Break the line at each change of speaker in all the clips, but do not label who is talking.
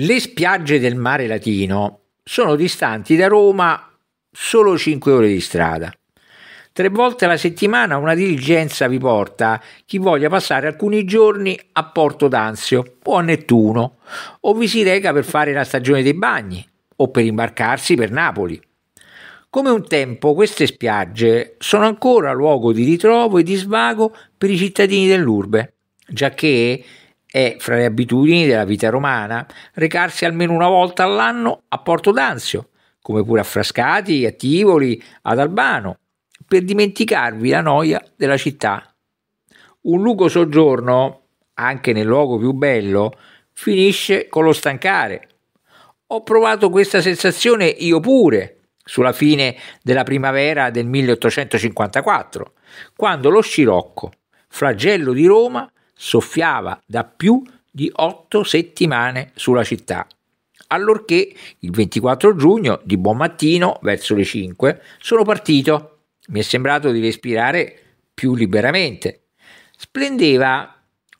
Le spiagge del mare latino sono distanti da Roma solo 5 ore di strada. Tre volte alla settimana una diligenza vi porta chi voglia passare alcuni giorni a Porto d'Anzio o a Nettuno, o vi si reca per fare la stagione dei bagni o per imbarcarsi per Napoli. Come un tempo queste spiagge sono ancora luogo di ritrovo e di svago per i cittadini dell'urbe, giacché è fra le abitudini della vita romana recarsi almeno una volta all'anno a Porto d'Anzio, come pure a Frascati, a Tivoli, ad Albano, per dimenticarvi la noia della città. Un lungo soggiorno, anche nel luogo più bello, finisce con lo stancare. Ho provato questa sensazione io pure sulla fine della primavera del 1854, quando lo scirocco, flagello di Roma, soffiava da più di otto settimane sulla città. Allorché il 24 giugno di buon mattino, verso le 5, sono partito. Mi è sembrato di respirare più liberamente. Splendeva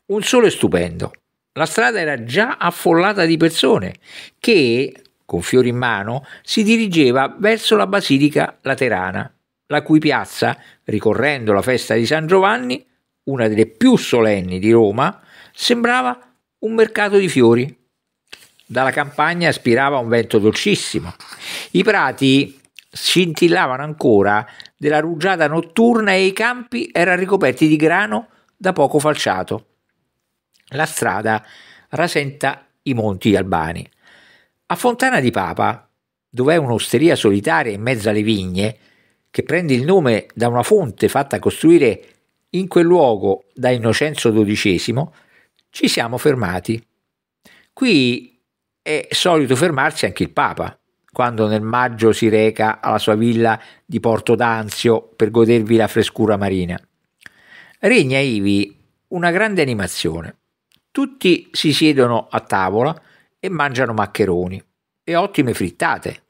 un sole stupendo. La strada era già affollata di persone che, con fiori in mano, si dirigeva verso la Basilica Laterana, la cui piazza, ricorrendo la festa di San Giovanni, una delle più solenni di Roma, sembrava un mercato di fiori. Dalla campagna aspirava un vento dolcissimo. I prati scintillavano ancora della rugiada notturna e i campi erano ricoperti di grano da poco falciato. La strada rasenta i monti albani. A Fontana di Papa, dove è un'osteria solitaria in mezzo alle vigne, che prende il nome da una fonte fatta costruire in quel luogo, da Innocenzo XII, ci siamo fermati. Qui è solito fermarsi anche il Papa, quando nel maggio si reca alla sua villa di Porto d'Anzio per godervi la frescura marina. Regna ivi una grande animazione. Tutti si siedono a tavola e mangiano maccheroni e ottime frittate.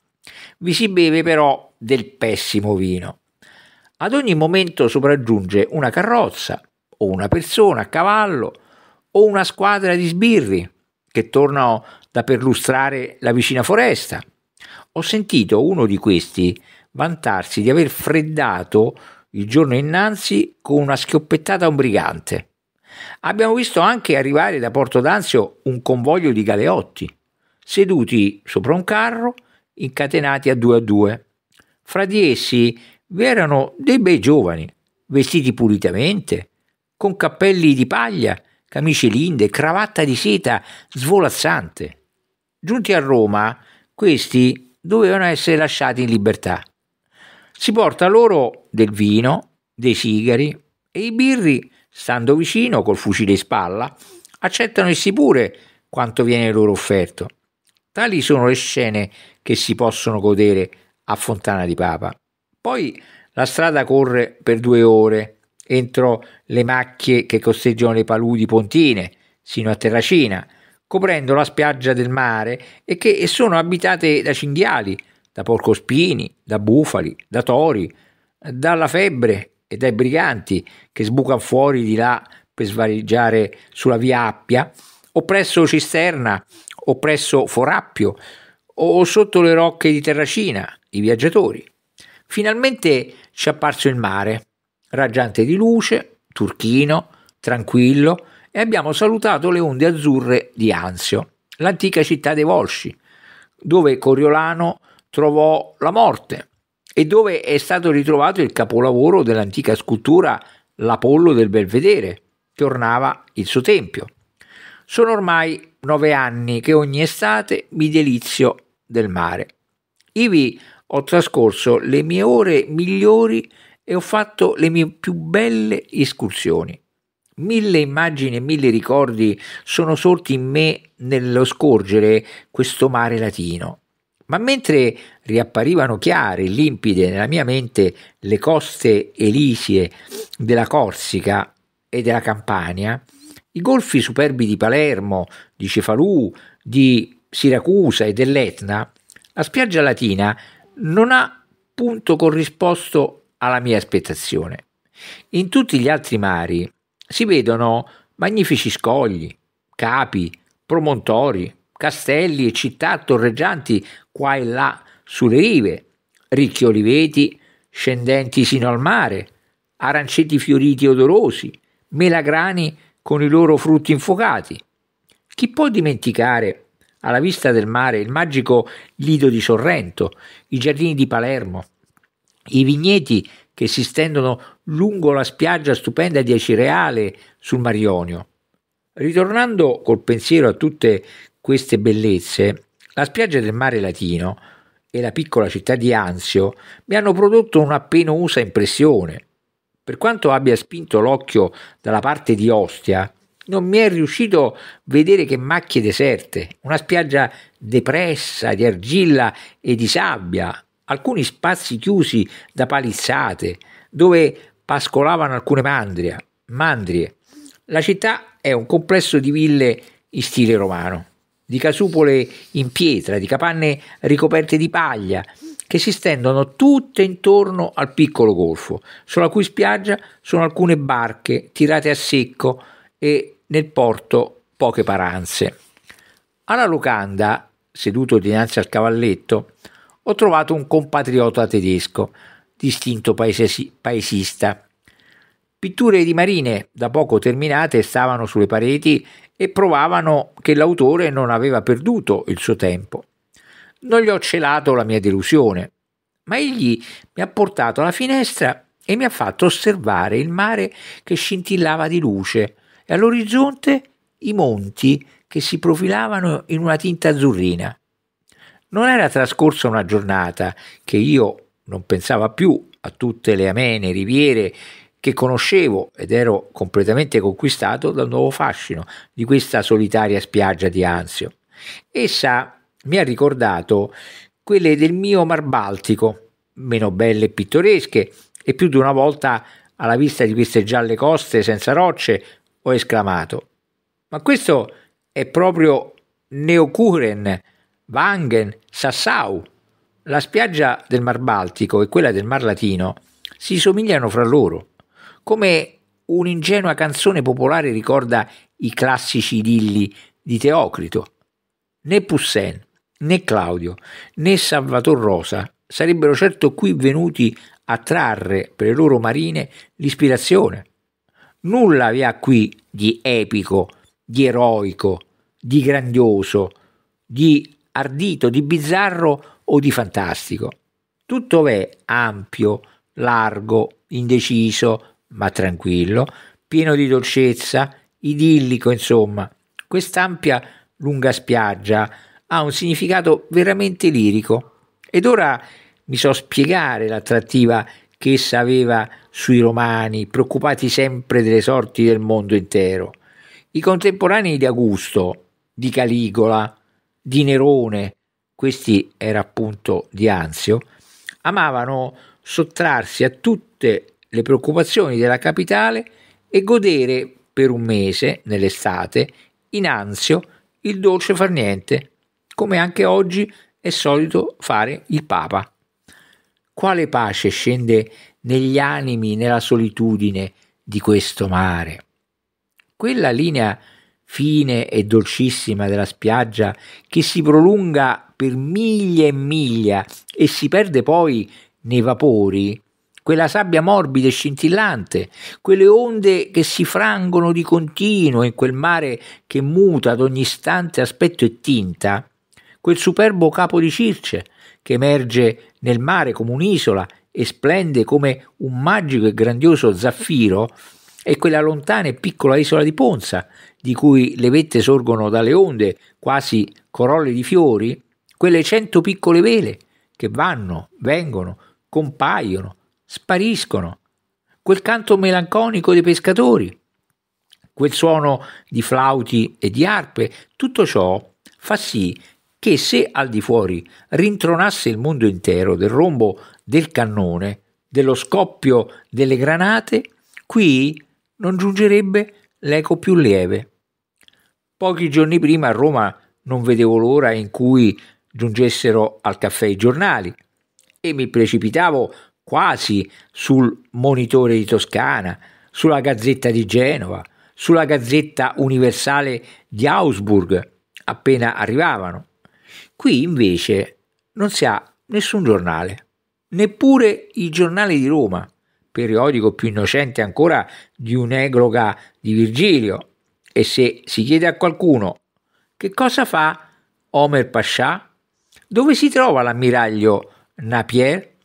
Vi si beve però del pessimo vino. Ad ogni momento sopraggiunge una carrozza o una persona a cavallo o una squadra di sbirri che tornano da perlustrare la vicina foresta. Ho sentito uno di questi vantarsi di aver freddato il giorno innanzi con una schioppettata a un brigante. Abbiamo visto anche arrivare da Porto d'Anzio un convoglio di galeotti, seduti sopra un carro, incatenati a due a due. Fra di essi erano dei bei giovani, vestiti pulitamente, con cappelli di paglia, camicie linde, cravatta di seta svolazzante. Giunti a Roma, questi dovevano essere lasciati in libertà. Si porta loro del vino, dei sigari e i birri, stando vicino col fucile in spalla, accettano essi pure quanto viene loro offerto. Tali sono le scene che si possono godere a Fontana di Papa. Poi la strada corre per due ore entro le macchie che costeggiano le paludi pontine, sino a Terracina, coprendo la spiaggia del mare e che sono abitate da cinghiali, da porcospini, da bufali, da tori, dalla febbre e dai briganti che sbucano fuori di là per svareggiare sulla via Appia, o presso Cisterna, o presso Forappio, o sotto le rocche di Terracina, i viaggiatori. Finalmente ci è apparso il mare, raggiante di luce, turchino, tranquillo, e abbiamo salutato le onde azzurre di Anzio, l'antica città dei Volsci, dove Coriolano trovò la morte e dove è stato ritrovato il capolavoro dell'antica scultura L'Apollo del Belvedere, che ornava il suo tempio. Sono ormai nove anni che ogni estate mi delizio del mare. Ivi ho trascorso le mie ore migliori e ho fatto le mie più belle escursioni. Mille immagini e mille ricordi sono sorti in me nello scorgere questo mare latino. Ma mentre riapparivano chiare, e limpide nella mia mente le coste elisie della Corsica e della Campania, i golfi superbi di Palermo, di Cefalù, di Siracusa e dell'Etna, la spiaggia latina non ha punto corrisposto alla mia aspettazione. In tutti gli altri mari si vedono magnifici scogli, capi, promontori, castelli e città torreggianti qua e là sulle rive, ricchi oliveti scendenti sino al mare, aranceti fioriti e odorosi, melagrani con i loro frutti infuocati. Chi può dimenticare alla vista del mare il magico lido di Sorrento, i giardini di Palermo, i vigneti che si stendono lungo la spiaggia stupenda di Acireale sul Marionio. Ritornando col pensiero a tutte queste bellezze, la spiaggia del mare latino e la piccola città di Anzio mi hanno prodotto una penosa impressione. Per quanto abbia spinto l'occhio dalla parte di Ostia, non mi è riuscito vedere che macchie deserte, una spiaggia depressa di argilla e di sabbia, alcuni spazi chiusi da palizzate, dove pascolavano alcune mandria, mandrie. La città è un complesso di ville in stile romano, di casupole in pietra, di capanne ricoperte di paglia, che si stendono tutte intorno al piccolo golfo, sulla cui spiaggia sono alcune barche tirate a secco e nel porto poche paranze. Alla locanda, seduto dinanzi al cavalletto, ho trovato un compatriota tedesco, distinto paesesi, paesista. Pitture di marine da poco terminate stavano sulle pareti e provavano che l'autore non aveva perduto il suo tempo. Non gli ho celato la mia delusione, ma egli mi ha portato alla finestra e mi ha fatto osservare il mare che scintillava di luce e all'orizzonte i monti che si profilavano in una tinta azzurrina. Non era trascorsa una giornata che io non pensavo più a tutte le amene riviere che conoscevo ed ero completamente conquistato dal nuovo fascino di questa solitaria spiaggia di Anzio. Essa mi ha ricordato quelle del mio Mar Baltico, meno belle e pittoresche, e più di una volta alla vista di queste gialle coste senza rocce, ho esclamato. Ma questo è proprio Neokuren, Wangen, Sassau. La spiaggia del Mar Baltico e quella del Mar Latino si somigliano fra loro, come un'ingenua canzone popolare ricorda i classici idilli di Teocrito. Né Poussin, né Claudio, né Salvator Rosa sarebbero certo qui venuti a trarre per le loro marine l'ispirazione Nulla vi ha qui di epico, di eroico, di grandioso, di ardito, di bizzarro o di fantastico. Tutto è ampio, largo, indeciso, ma tranquillo, pieno di dolcezza, idillico, insomma. Quest'ampia lunga spiaggia ha un significato veramente lirico. Ed ora mi so spiegare l'attrattiva che essa aveva sui romani, preoccupati sempre delle sorti del mondo intero. I contemporanei di Augusto, di Caligola, di Nerone, questi era appunto di Anzio, amavano sottrarsi a tutte le preoccupazioni della capitale e godere per un mese, nell'estate, in Anzio il dolce far niente, come anche oggi è solito fare il Papa. Quale pace scende negli animi, nella solitudine di questo mare. Quella linea fine e dolcissima della spiaggia che si prolunga per miglia e miglia e si perde poi nei vapori, quella sabbia morbida e scintillante, quelle onde che si frangono di continuo in quel mare che muta ad ogni istante aspetto e tinta, quel superbo capo di Circe che emerge nel mare come un'isola e splende come un magico e grandioso zaffiro è quella lontana e piccola isola di Ponza, di cui le vette sorgono dalle onde, quasi corolle di fiori, quelle cento piccole vele che vanno, vengono, compaiono, spariscono, quel canto melanconico dei pescatori, quel suono di flauti e di arpe, tutto ciò fa sì che se al di fuori rintronasse il mondo intero del rombo del cannone, dello scoppio delle granate, qui non giungerebbe l'eco più lieve. Pochi giorni prima a Roma non vedevo l'ora in cui giungessero al caffè i giornali e mi precipitavo quasi sul Monitore di Toscana, sulla Gazzetta di Genova, sulla Gazzetta Universale di Augsburg, appena arrivavano. Qui invece non si ha nessun giornale neppure il giornale di Roma, periodico più innocente ancora di un'egloga di Virgilio. E se si chiede a qualcuno che cosa fa Omer Pascià, dove si trova l'ammiraglio Napier,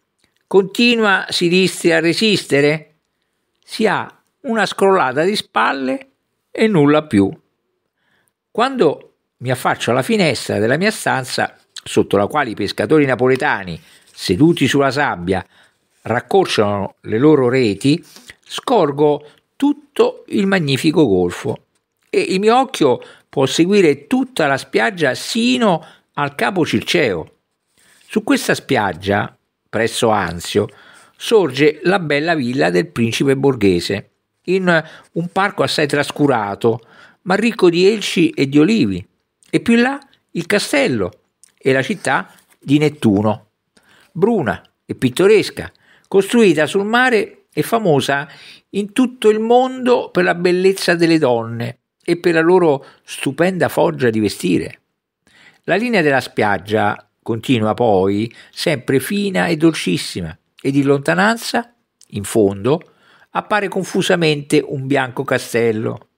continua si disse a resistere? Si ha una scrollata di spalle e nulla più. Quando mi affaccio alla finestra della mia stanza, sotto la quale i pescatori napoletani seduti sulla sabbia, raccorciano le loro reti, scorgo tutto il magnifico golfo e il mio occhio può seguire tutta la spiaggia sino al capo Circeo. Su questa spiaggia, presso Anzio, sorge la bella villa del principe borghese, in un parco assai trascurato, ma ricco di elci e di olivi, e più in là il castello e la città di Nettuno bruna e pittoresca, costruita sul mare e famosa in tutto il mondo per la bellezza delle donne e per la loro stupenda foggia di vestire. La linea della spiaggia continua poi, sempre fina e dolcissima, ed in lontananza, in fondo, appare confusamente un bianco castello.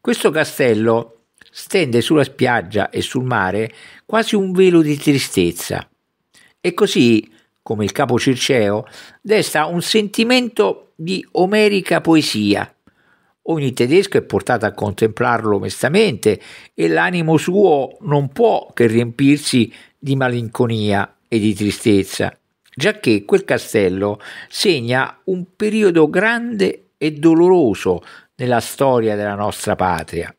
Questo castello stende sulla spiaggia e sul mare quasi un velo di tristezza. E così come il capo Circeo, desta un sentimento di omerica poesia. Ogni tedesco è portato a contemplarlo mestamente e l'animo suo non può che riempirsi di malinconia e di tristezza, giacché quel castello segna un periodo grande e doloroso nella storia della nostra patria.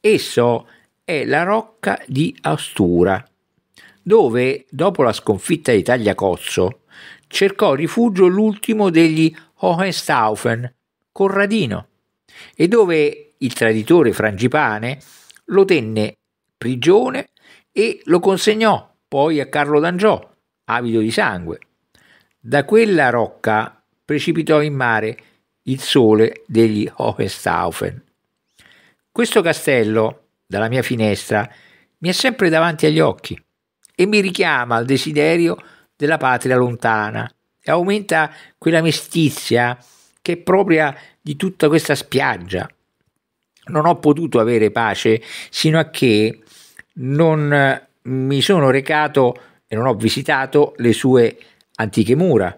Esso è la rocca di Astura, dove, dopo la sconfitta di Tagliacozzo, cercò rifugio l'ultimo degli Hohenstaufen, Corradino, e dove il traditore Frangipane lo tenne prigione e lo consegnò poi a Carlo d'Angiò, avido di sangue. Da quella rocca precipitò in mare il sole degli Hohenstaufen. Questo castello, dalla mia finestra, mi è sempre davanti agli occhi e mi richiama al desiderio della patria lontana e aumenta quella mestizia che è propria di tutta questa spiaggia. Non ho potuto avere pace sino a che non eh, mi sono recato e non ho visitato le sue antiche mura.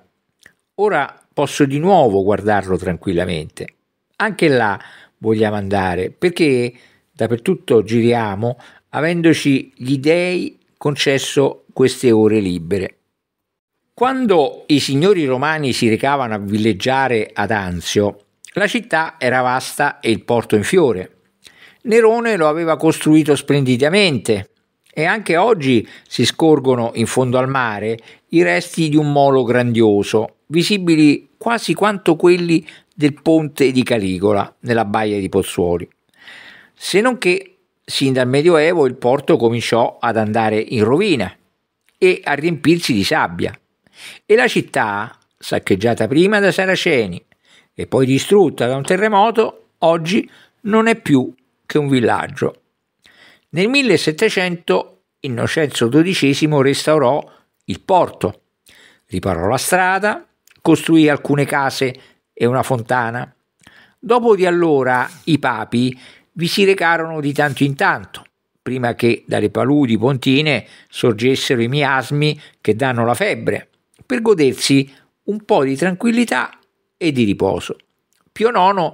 Ora posso di nuovo guardarlo tranquillamente. Anche là vogliamo andare perché dappertutto giriamo avendoci gli dei concesso queste ore libere. Quando i signori romani si recavano a villeggiare ad Anzio, la città era vasta e il porto in fiore. Nerone lo aveva costruito splendidamente e anche oggi si scorgono in fondo al mare i resti di un molo grandioso, visibili quasi quanto quelli del ponte di Caligola nella baia di Pozzuoli. Se non che sin dal Medioevo il porto cominciò ad andare in rovina e a riempirsi di sabbia e la città, saccheggiata prima dai saraceni e poi distrutta da un terremoto, oggi non è più che un villaggio. Nel 1700 Innocenzo XII restaurò il porto, riparò la strada, costruì alcune case e una fontana. Dopo di allora i papi vi si recarono di tanto in tanto, prima che dalle paludi pontine sorgessero i miasmi che danno la febbre, per godersi un po' di tranquillità e di riposo. Pio IX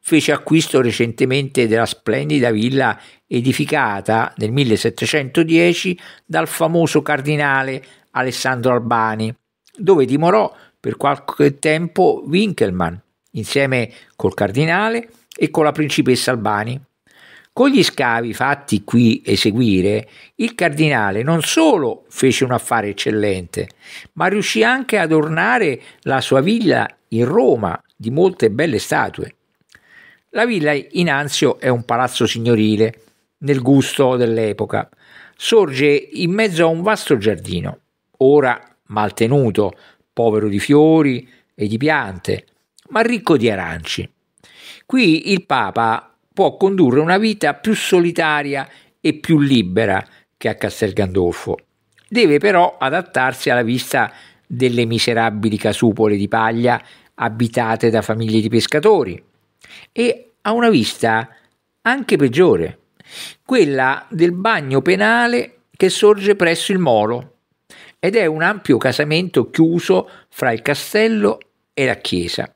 fece acquisto recentemente della splendida villa edificata nel 1710 dal famoso cardinale Alessandro Albani, dove dimorò per qualche tempo Winkelmann, insieme col cardinale e con la principessa Albani. Con gli scavi fatti qui eseguire, il cardinale non solo fece un affare eccellente, ma riuscì anche ad ornare la sua villa in Roma di molte belle statue. La villa Inanzio è un palazzo signorile, nel gusto dell'epoca. Sorge in mezzo a un vasto giardino, ora mal tenuto, povero di fiori e di piante, ma ricco di aranci. Qui il Papa può condurre una vita più solitaria e più libera che a Castel Gandolfo. Deve però adattarsi alla vista delle miserabili casupole di paglia abitate da famiglie di pescatori e a una vista anche peggiore, quella del bagno penale che sorge presso il molo ed è un ampio casamento chiuso fra il castello e la chiesa.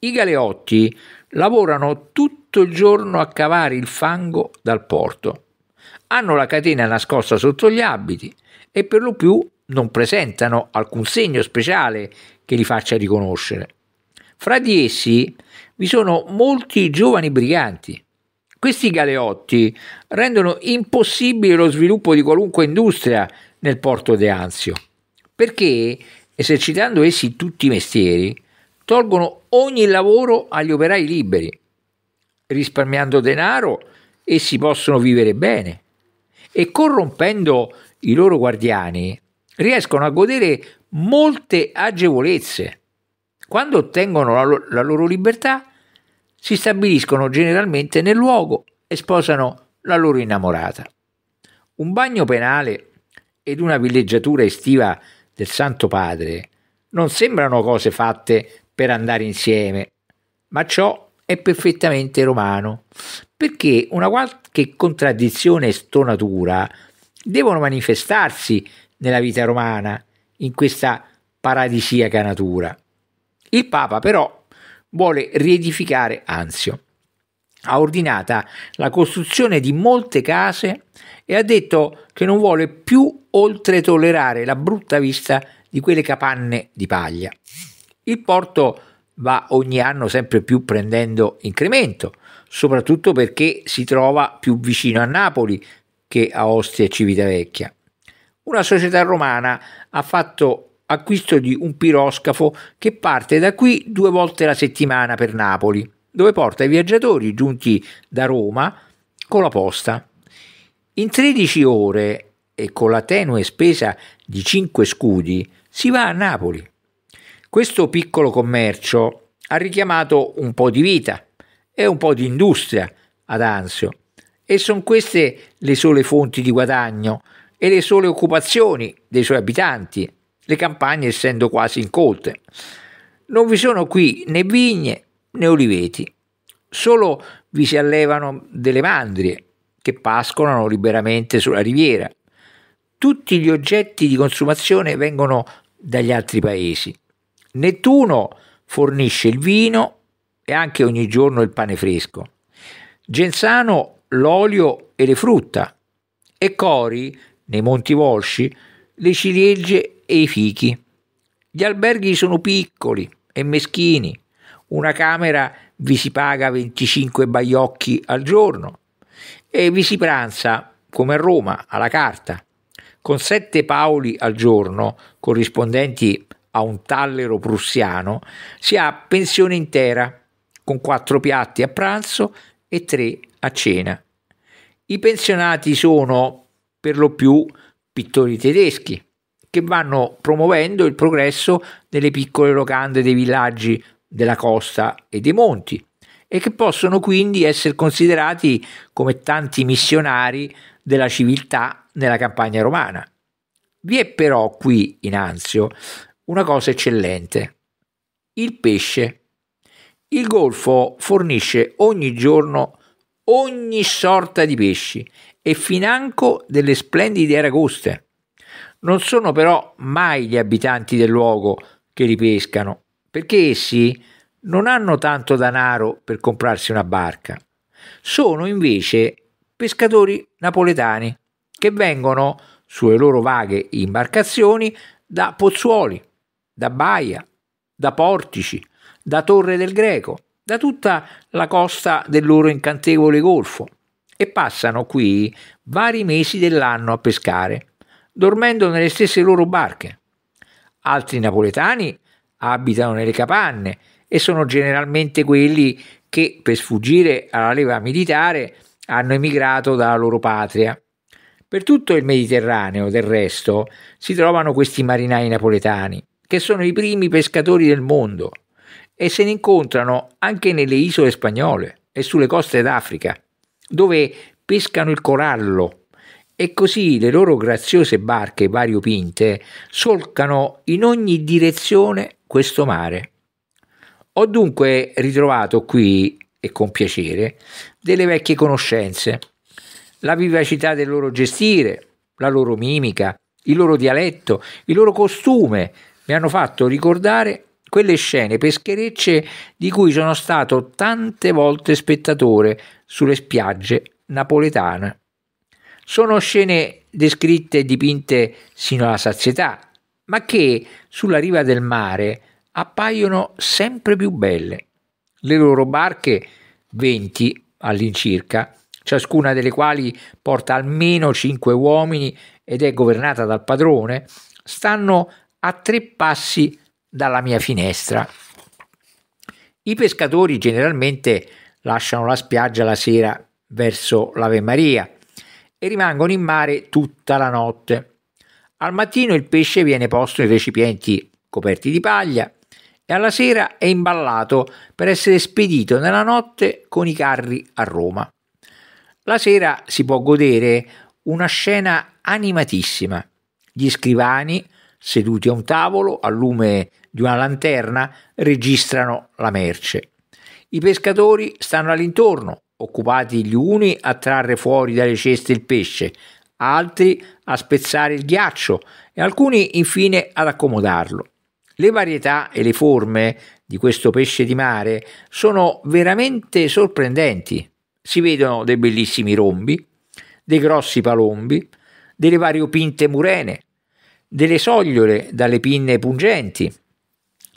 I galeotti lavorano tutto il giorno a cavare il fango dal porto. Hanno la catena nascosta sotto gli abiti e per lo più non presentano alcun segno speciale che li faccia riconoscere. Fra di essi vi sono molti giovani briganti. Questi galeotti rendono impossibile lo sviluppo di qualunque industria nel porto di Anzio, perché esercitando essi tutti i mestieri, tolgono ogni lavoro agli operai liberi, risparmiando denaro essi possono vivere bene e corrompendo i loro guardiani riescono a godere molte agevolezze. Quando ottengono la, lo- la loro libertà si stabiliscono generalmente nel luogo e sposano la loro innamorata. Un bagno penale ed una villeggiatura estiva del Santo Padre non sembrano cose fatte per andare insieme, ma ciò è perfettamente romano, perché una qualche contraddizione e stonatura devono manifestarsi nella vita romana, in questa paradisiaca natura. Il Papa però vuole riedificare Anzio. Ha ordinata la costruzione di molte case e ha detto che non vuole più oltre tollerare la brutta vista di quelle capanne di paglia. Il porto va ogni anno sempre più prendendo incremento, soprattutto perché si trova più vicino a Napoli che a Ostia e Civitavecchia. Una società romana ha fatto acquisto di un piroscafo che parte da qui due volte la settimana per Napoli, dove porta i viaggiatori giunti da Roma con la posta. In 13 ore e con la tenue spesa di 5 scudi si va a Napoli. Questo piccolo commercio ha richiamato un po' di vita e un po' di industria ad Anzio e sono queste le sole fonti di guadagno e le sole occupazioni dei suoi abitanti, le campagne essendo quasi incolte. Non vi sono qui né vigne né oliveti, solo vi si allevano delle mandrie che pascolano liberamente sulla riviera. Tutti gli oggetti di consumazione vengono dagli altri paesi Nettuno fornisce il vino e anche ogni giorno il pane fresco. Genzano l'olio e le frutta e Cori, nei Monti Volsci, le ciliegie e i fichi. Gli alberghi sono piccoli e meschini. Una camera vi si paga 25 baiocchi al giorno e vi si pranza, come a Roma, alla carta, con sette paoli al giorno, corrispondenti a un tallero prussiano si ha pensione intera, con quattro piatti a pranzo e tre a cena. I pensionati sono per lo più pittori tedeschi, che vanno promuovendo il progresso delle piccole locande dei villaggi della costa e dei monti e che possono quindi essere considerati come tanti missionari della civiltà nella campagna romana. Vi è però qui in Anzio una cosa eccellente. Il pesce. Il golfo fornisce ogni giorno ogni sorta di pesci e financo delle splendide aragoste. Non sono però mai gli abitanti del luogo che li pescano, perché essi non hanno tanto danaro per comprarsi una barca. Sono invece pescatori napoletani che vengono sulle loro vaghe imbarcazioni da Pozzuoli, da Baia, da Portici, da Torre del Greco, da tutta la costa del loro incantevole golfo e passano qui vari mesi dell'anno a pescare, dormendo nelle stesse loro barche. Altri napoletani abitano nelle capanne e sono generalmente quelli che per sfuggire alla leva militare hanno emigrato dalla loro patria. Per tutto il Mediterraneo, del resto, si trovano questi marinai napoletani che sono i primi pescatori del mondo e se ne incontrano anche nelle isole spagnole e sulle coste d'Africa, dove pescano il corallo e così le loro graziose barche variopinte solcano in ogni direzione questo mare. Ho dunque ritrovato qui, e con piacere, delle vecchie conoscenze, la vivacità del loro gestire, la loro mimica, il loro dialetto, il loro costume, mi hanno fatto ricordare quelle scene pescherecce di cui sono stato tante volte spettatore sulle spiagge napoletane. Sono scene descritte e dipinte sino alla sazietà, ma che sulla riva del mare appaiono sempre più belle. Le loro barche, 20 all'incirca, ciascuna delle quali porta almeno 5 uomini ed è governata dal padrone, stanno a tre passi dalla mia finestra. I pescatori generalmente lasciano la spiaggia la sera verso l'Ave Maria e rimangono in mare tutta la notte. Al mattino il pesce viene posto in recipienti coperti di paglia e alla sera è imballato per essere spedito nella notte con i carri a Roma. La sera si può godere una scena animatissima. Gli scrivani seduti a un tavolo al lume di una lanterna, registrano la merce. I pescatori stanno all'intorno, occupati gli uni a trarre fuori dalle ceste il pesce, altri a spezzare il ghiaccio e alcuni infine ad accomodarlo. Le varietà e le forme di questo pesce di mare sono veramente sorprendenti. Si vedono dei bellissimi rombi, dei grossi palombi, delle variopinte murene, delle sogliole dalle pinne pungenti,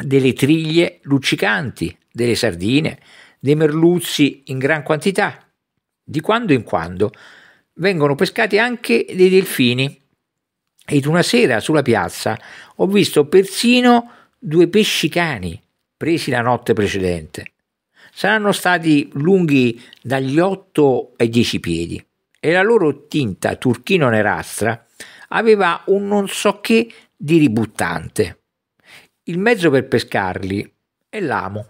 delle triglie luccicanti, delle sardine, dei merluzzi in gran quantità. Di quando in quando vengono pescati anche dei delfini. Ed una sera sulla piazza ho visto persino due pesci cani presi la notte precedente. Saranno stati lunghi dagli 8 ai 10 piedi e la loro tinta turchino-nerastra aveva un non so che di ributtante. Il mezzo per pescarli è l'amo.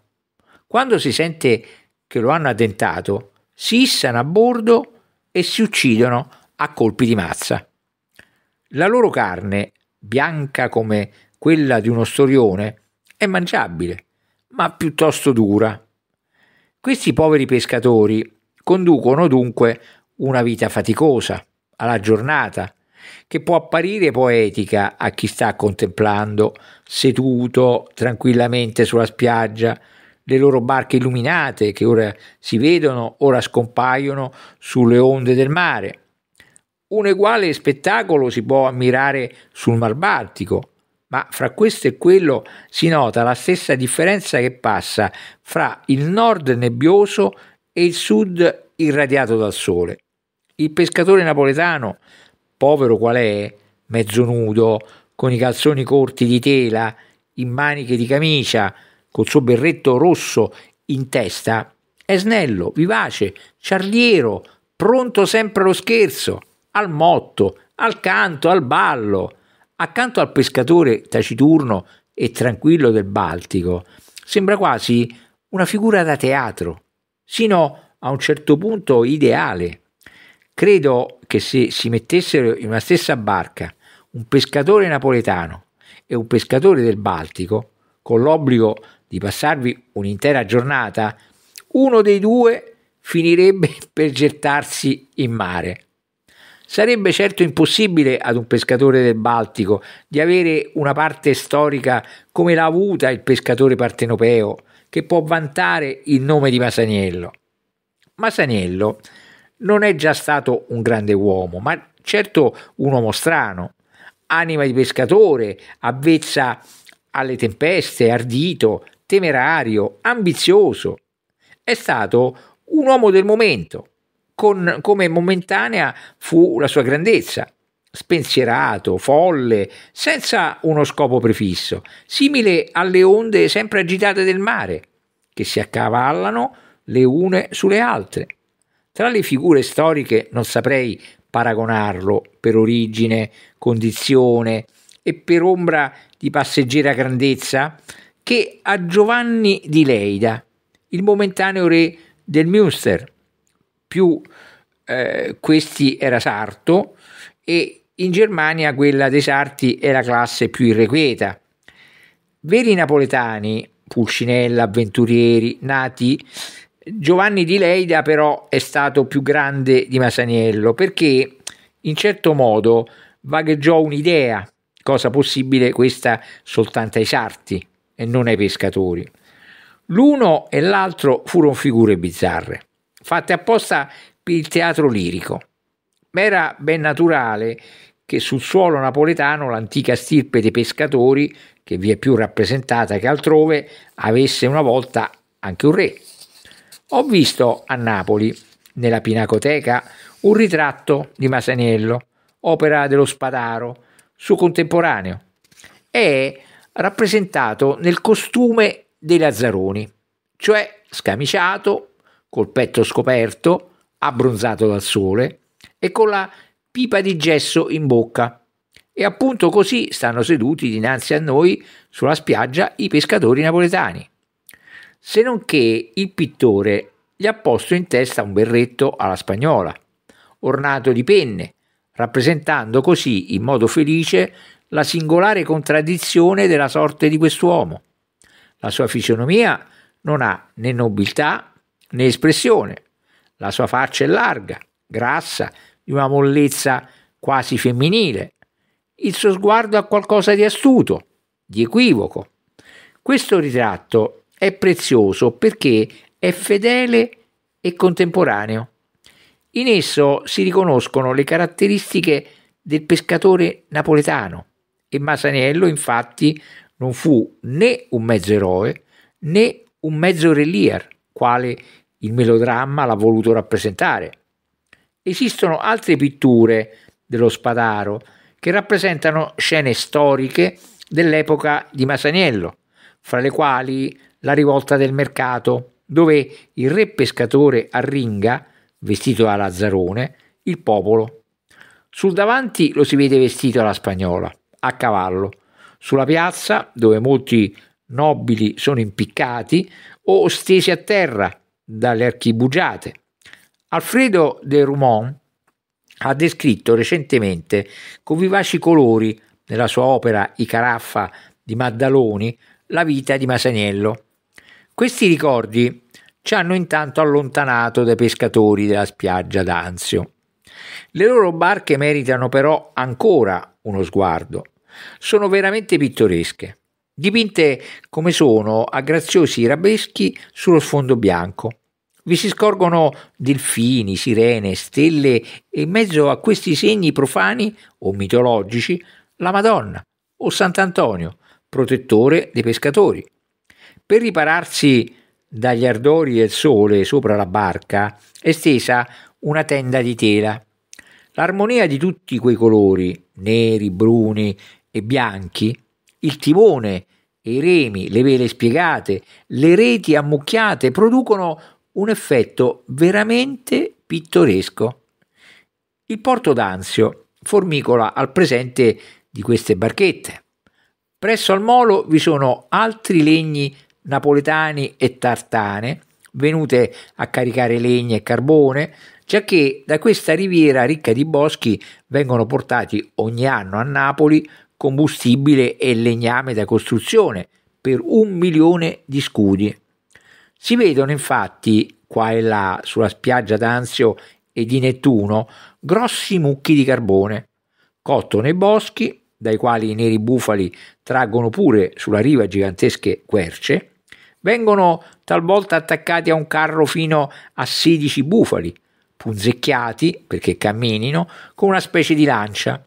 Quando si sente che lo hanno addentato, si issano a bordo e si uccidono a colpi di mazza. La loro carne, bianca come quella di uno storione, è mangiabile, ma piuttosto dura. Questi poveri pescatori conducono dunque una vita faticosa, alla giornata, che può apparire poetica a chi sta contemplando, seduto tranquillamente sulla spiaggia, le loro barche illuminate che ora si vedono, ora scompaiono sulle onde del mare. Un uguale spettacolo si può ammirare sul Mar Baltico, ma fra questo e quello si nota la stessa differenza che passa fra il nord nebbioso e il sud irradiato dal sole. Il pescatore napoletano povero qual è, mezzo nudo, con i calzoni corti di tela, in maniche di camicia, col suo berretto rosso in testa, è snello, vivace, ciarliero, pronto sempre allo scherzo, al motto, al canto, al ballo. Accanto al pescatore taciturno e tranquillo del Baltico, sembra quasi una figura da teatro, sino a un certo punto ideale. Credo che se si mettessero in una stessa barca un pescatore napoletano e un pescatore del Baltico, con l'obbligo di passarvi un'intera giornata, uno dei due finirebbe per gettarsi in mare. Sarebbe certo impossibile ad un pescatore del Baltico di avere una parte storica come l'ha avuta il pescatore partenopeo, che può vantare il nome di Masaniello. Masaniello non è già stato un grande uomo, ma certo un uomo strano, anima di pescatore, avvezza alle tempeste, ardito, temerario, ambizioso. È stato un uomo del momento, con, come momentanea fu la sua grandezza, spensierato, folle, senza uno scopo prefisso, simile alle onde sempre agitate del mare, che si accavallano le une sulle altre. Tra le figure storiche non saprei paragonarlo per origine, condizione e per ombra di passeggera grandezza che a Giovanni di Leida, il momentaneo re del Münster. Più eh, questi era sarto e in Germania quella dei sarti è la classe più irrequieta. Veri napoletani, Pulcinella, avventurieri, nati Giovanni di Leida però è stato più grande di Masaniello perché in certo modo vagheggiò un'idea, cosa possibile questa soltanto ai sarti e non ai pescatori. L'uno e l'altro furono figure bizzarre, fatte apposta per il teatro lirico. Ma era ben naturale che sul suolo napoletano l'antica stirpe dei pescatori, che vi è più rappresentata che altrove, avesse una volta anche un re. Ho visto a Napoli, nella Pinacoteca, un ritratto di Masaniello, opera dello Spadaro, suo contemporaneo. È rappresentato nel costume dei Lazzaroni, cioè scamiciato, col petto scoperto, abbronzato dal sole e con la pipa di gesso in bocca. E appunto così stanno seduti dinanzi a noi sulla spiaggia i pescatori napoletani se non che il pittore gli ha posto in testa un berretto alla spagnola, ornato di penne, rappresentando così in modo felice la singolare contraddizione della sorte di quest'uomo. La sua fisionomia non ha né nobiltà né espressione, la sua faccia è larga, grassa, di una mollezza quasi femminile, il suo sguardo ha qualcosa di astuto, di equivoco. Questo ritratto è prezioso perché è fedele e contemporaneo. In esso si riconoscono le caratteristiche del pescatore napoletano e Masaniello infatti non fu né un mezzo eroe né un mezzo relier, quale il melodramma l'ha voluto rappresentare. Esistono altre pitture dello Spadaro che rappresentano scene storiche dell'epoca di Masaniello, fra le quali la rivolta del mercato, dove il re pescatore arringa, vestito da lazzarone, il popolo. Sul davanti lo si vede vestito alla spagnola, a cavallo. Sulla piazza, dove molti nobili sono impiccati o stesi a terra dalle archibugiate. Alfredo de Rumont ha descritto recentemente con vivaci colori nella sua opera I Caraffa di Maddaloni la vita di Masaniello. Questi ricordi ci hanno intanto allontanato dai pescatori della spiaggia d'Anzio. Le loro barche meritano però ancora uno sguardo. Sono veramente pittoresche, dipinte come sono a graziosi rabeschi sullo sfondo bianco. Vi si scorgono delfini, sirene, stelle e in mezzo a questi segni profani o mitologici la Madonna o Sant'Antonio, protettore dei pescatori. Per ripararsi dagli ardori del sole sopra la barca è stesa una tenda di tela. L'armonia di tutti quei colori, neri, bruni e bianchi, il timone, i remi, le vele spiegate, le reti ammucchiate producono un effetto veramente pittoresco. Il porto d'Anzio formicola al presente di queste barchette. Presso al molo vi sono altri legni napoletani e tartane, venute a caricare legna e carbone, giacché da questa riviera ricca di boschi vengono portati ogni anno a Napoli combustibile e legname da costruzione per un milione di scudi. Si vedono infatti qua e là sulla spiaggia d'Anzio e di Nettuno grossi mucchi di carbone, cotto nei boschi, dai quali i neri bufali traggono pure sulla riva gigantesche querce, Vengono talvolta attaccati a un carro fino a 16 bufali, punzecchiati, perché camminino, con una specie di lancia.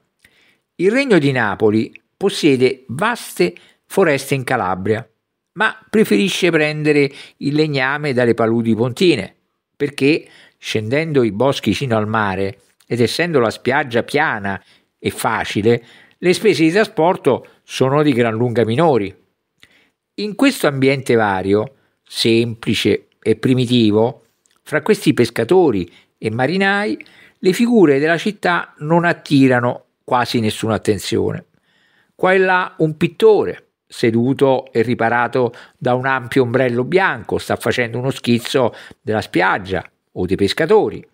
Il regno di Napoli possiede vaste foreste in Calabria, ma preferisce prendere il legname dalle paludi pontine, perché scendendo i boschi fino al mare ed essendo la spiaggia piana e facile, le spese di trasporto sono di gran lunga minori. In questo ambiente vario, semplice e primitivo, fra questi pescatori e marinai, le figure della città non attirano quasi nessuna attenzione. Qua e là un pittore, seduto e riparato da un ampio ombrello bianco, sta facendo uno schizzo della spiaggia o dei pescatori.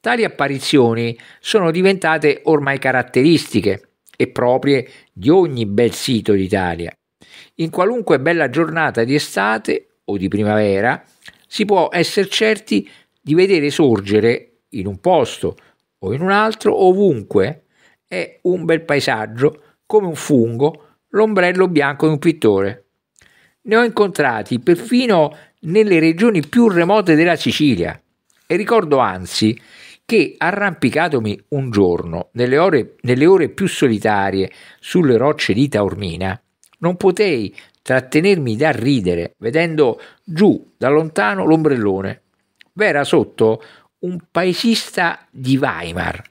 Tali apparizioni sono diventate ormai caratteristiche e proprie di ogni bel sito d'Italia. In qualunque bella giornata di estate o di primavera si può essere certi di vedere sorgere in un posto o in un altro, ovunque, è un bel paesaggio, come un fungo, l'ombrello bianco di un pittore. Ne ho incontrati perfino nelle regioni più remote della Sicilia e ricordo anzi che arrampicatomi un giorno nelle ore, nelle ore più solitarie sulle rocce di Taormina, non potei trattenermi da ridere vedendo giù da lontano l'ombrellone. V'era sotto un paesista di Weimar.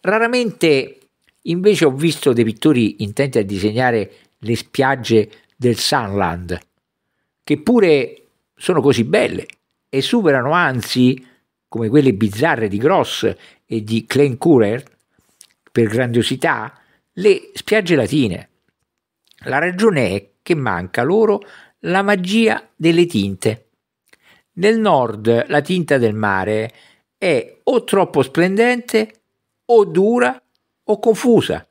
Raramente invece ho visto dei pittori intenti a disegnare le spiagge del Sunland, che pure sono così belle e superano anzi, come quelle bizzarre di Gross e di Klein Kurer, per grandiosità, le spiagge latine. La ragione è che manca loro la magia delle tinte. Nel nord la tinta del mare è o troppo splendente o dura o confusa.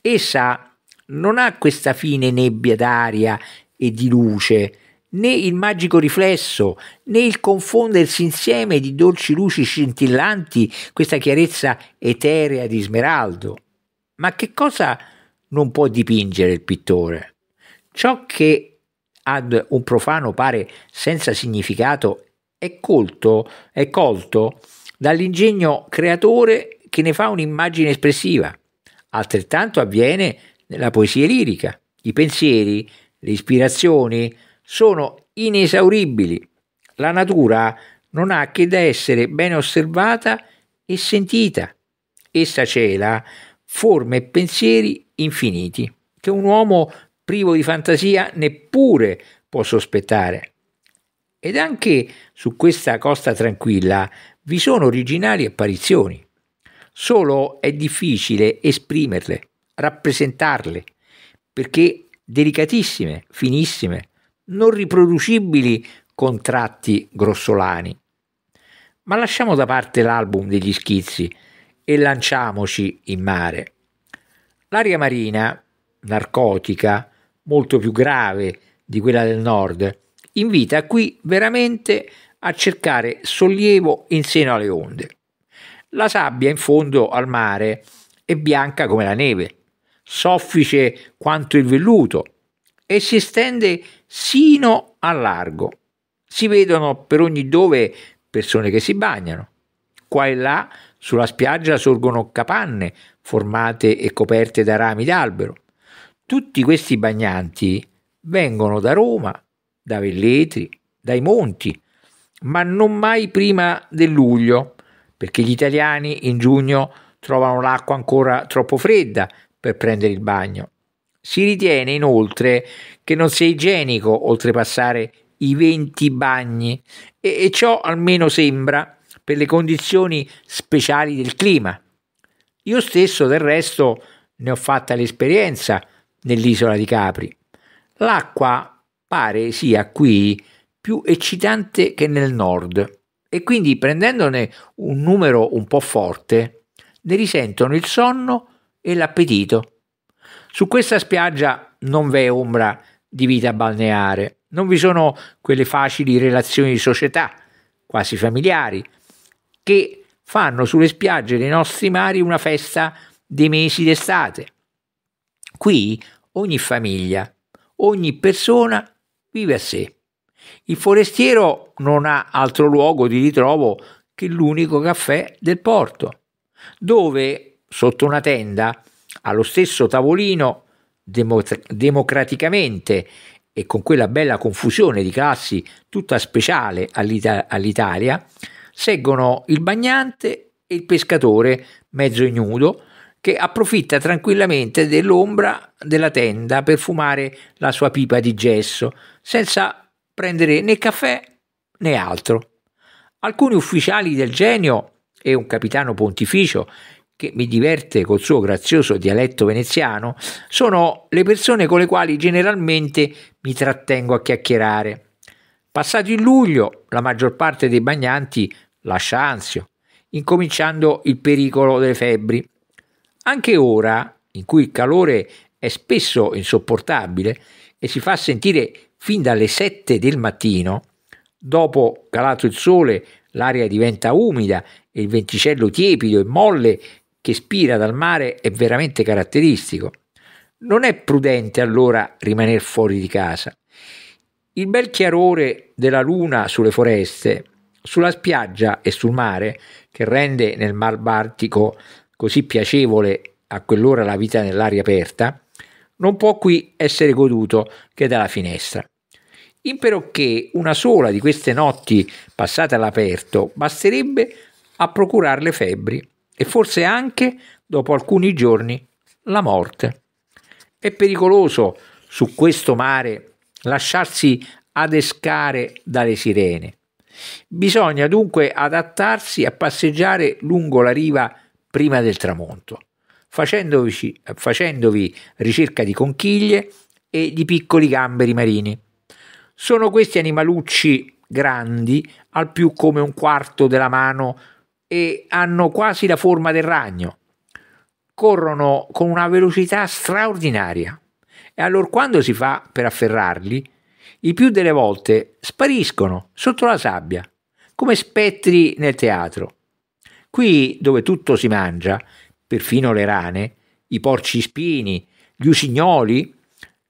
Essa non ha questa fine nebbia d'aria e di luce, né il magico riflesso, né il confondersi insieme di dolci luci scintillanti, questa chiarezza eterea di smeraldo. Ma che cosa non può dipingere il pittore. Ciò che ad un profano pare senza significato è colto, è colto dall'ingegno creatore che ne fa un'immagine espressiva. Altrettanto avviene nella poesia lirica. I pensieri, le ispirazioni sono inesauribili. La natura non ha che da essere ben osservata e sentita. Essa cela forme e pensieri infiniti, che un uomo privo di fantasia neppure può sospettare. Ed anche su questa costa tranquilla vi sono originali apparizioni, solo è difficile esprimerle, rappresentarle, perché delicatissime, finissime, non riproducibili con tratti grossolani. Ma lasciamo da parte l'album degli schizzi e lanciamoci in mare. L'aria marina, narcotica, molto più grave di quella del nord, invita qui veramente a cercare sollievo in seno alle onde. La sabbia in fondo al mare è bianca come la neve, soffice quanto il velluto e si estende sino al largo. Si vedono per ogni dove persone che si bagnano. Qua e là sulla spiaggia sorgono capanne formate e coperte da rami d'albero. Tutti questi bagnanti vengono da Roma, da Velletri, dai monti, ma non mai prima del luglio, perché gli italiani in giugno trovano l'acqua ancora troppo fredda per prendere il bagno. Si ritiene inoltre che non sia igienico oltrepassare i 20 bagni e, e ciò almeno sembra per le condizioni speciali del clima. Io stesso del resto ne ho fatta l'esperienza nell'isola di Capri. L'acqua pare sia qui più eccitante che nel nord e quindi prendendone un numero un po' forte ne risentono il sonno e l'appetito. Su questa spiaggia non v'è ombra di vita balneare, non vi sono quelle facili relazioni di società, quasi familiari, che fanno sulle spiagge dei nostri mari una festa dei mesi d'estate. Qui ogni famiglia, ogni persona vive a sé. Il forestiero non ha altro luogo di ritrovo che l'unico caffè del porto, dove sotto una tenda, allo stesso tavolino, democraticamente e con quella bella confusione di classi tutta speciale all'Italia, Seguono il bagnante e il pescatore mezzo ignudo che approfitta tranquillamente dell'ombra della tenda per fumare la sua pipa di gesso, senza prendere né caffè né altro. Alcuni ufficiali del genio e un capitano pontificio che mi diverte col suo grazioso dialetto veneziano, sono le persone con le quali generalmente mi trattengo a chiacchierare. Passato il luglio, la maggior parte dei bagnanti lascia ansio, incominciando il pericolo delle febbri. Anche ora, in cui il calore è spesso insopportabile e si fa sentire fin dalle 7 del mattino, dopo calato il sole l'aria diventa umida e il venticello tiepido e molle che spira dal mare è veramente caratteristico. Non è prudente allora rimanere fuori di casa. Il bel chiarore della luna sulle foreste sulla spiaggia e sul mare, che rende nel Mar Baltico così piacevole a quell'ora la vita nell'aria aperta, non può qui essere goduto che dalla finestra. Impero che una sola di queste notti passate all'aperto basterebbe a procurar le febbri e forse anche, dopo alcuni giorni, la morte. È pericoloso su questo mare lasciarsi adescare dalle sirene, Bisogna dunque adattarsi a passeggiare lungo la riva prima del tramonto, facendovi, facendovi ricerca di conchiglie e di piccoli gamberi marini. Sono questi animalucci grandi, al più come un quarto della mano, e hanno quasi la forma del ragno. Corrono con una velocità straordinaria e allora quando si fa per afferrarli, il più delle volte spariscono sotto la sabbia, come spettri nel teatro. Qui dove tutto si mangia, perfino le rane, i porci spini, gli usignoli,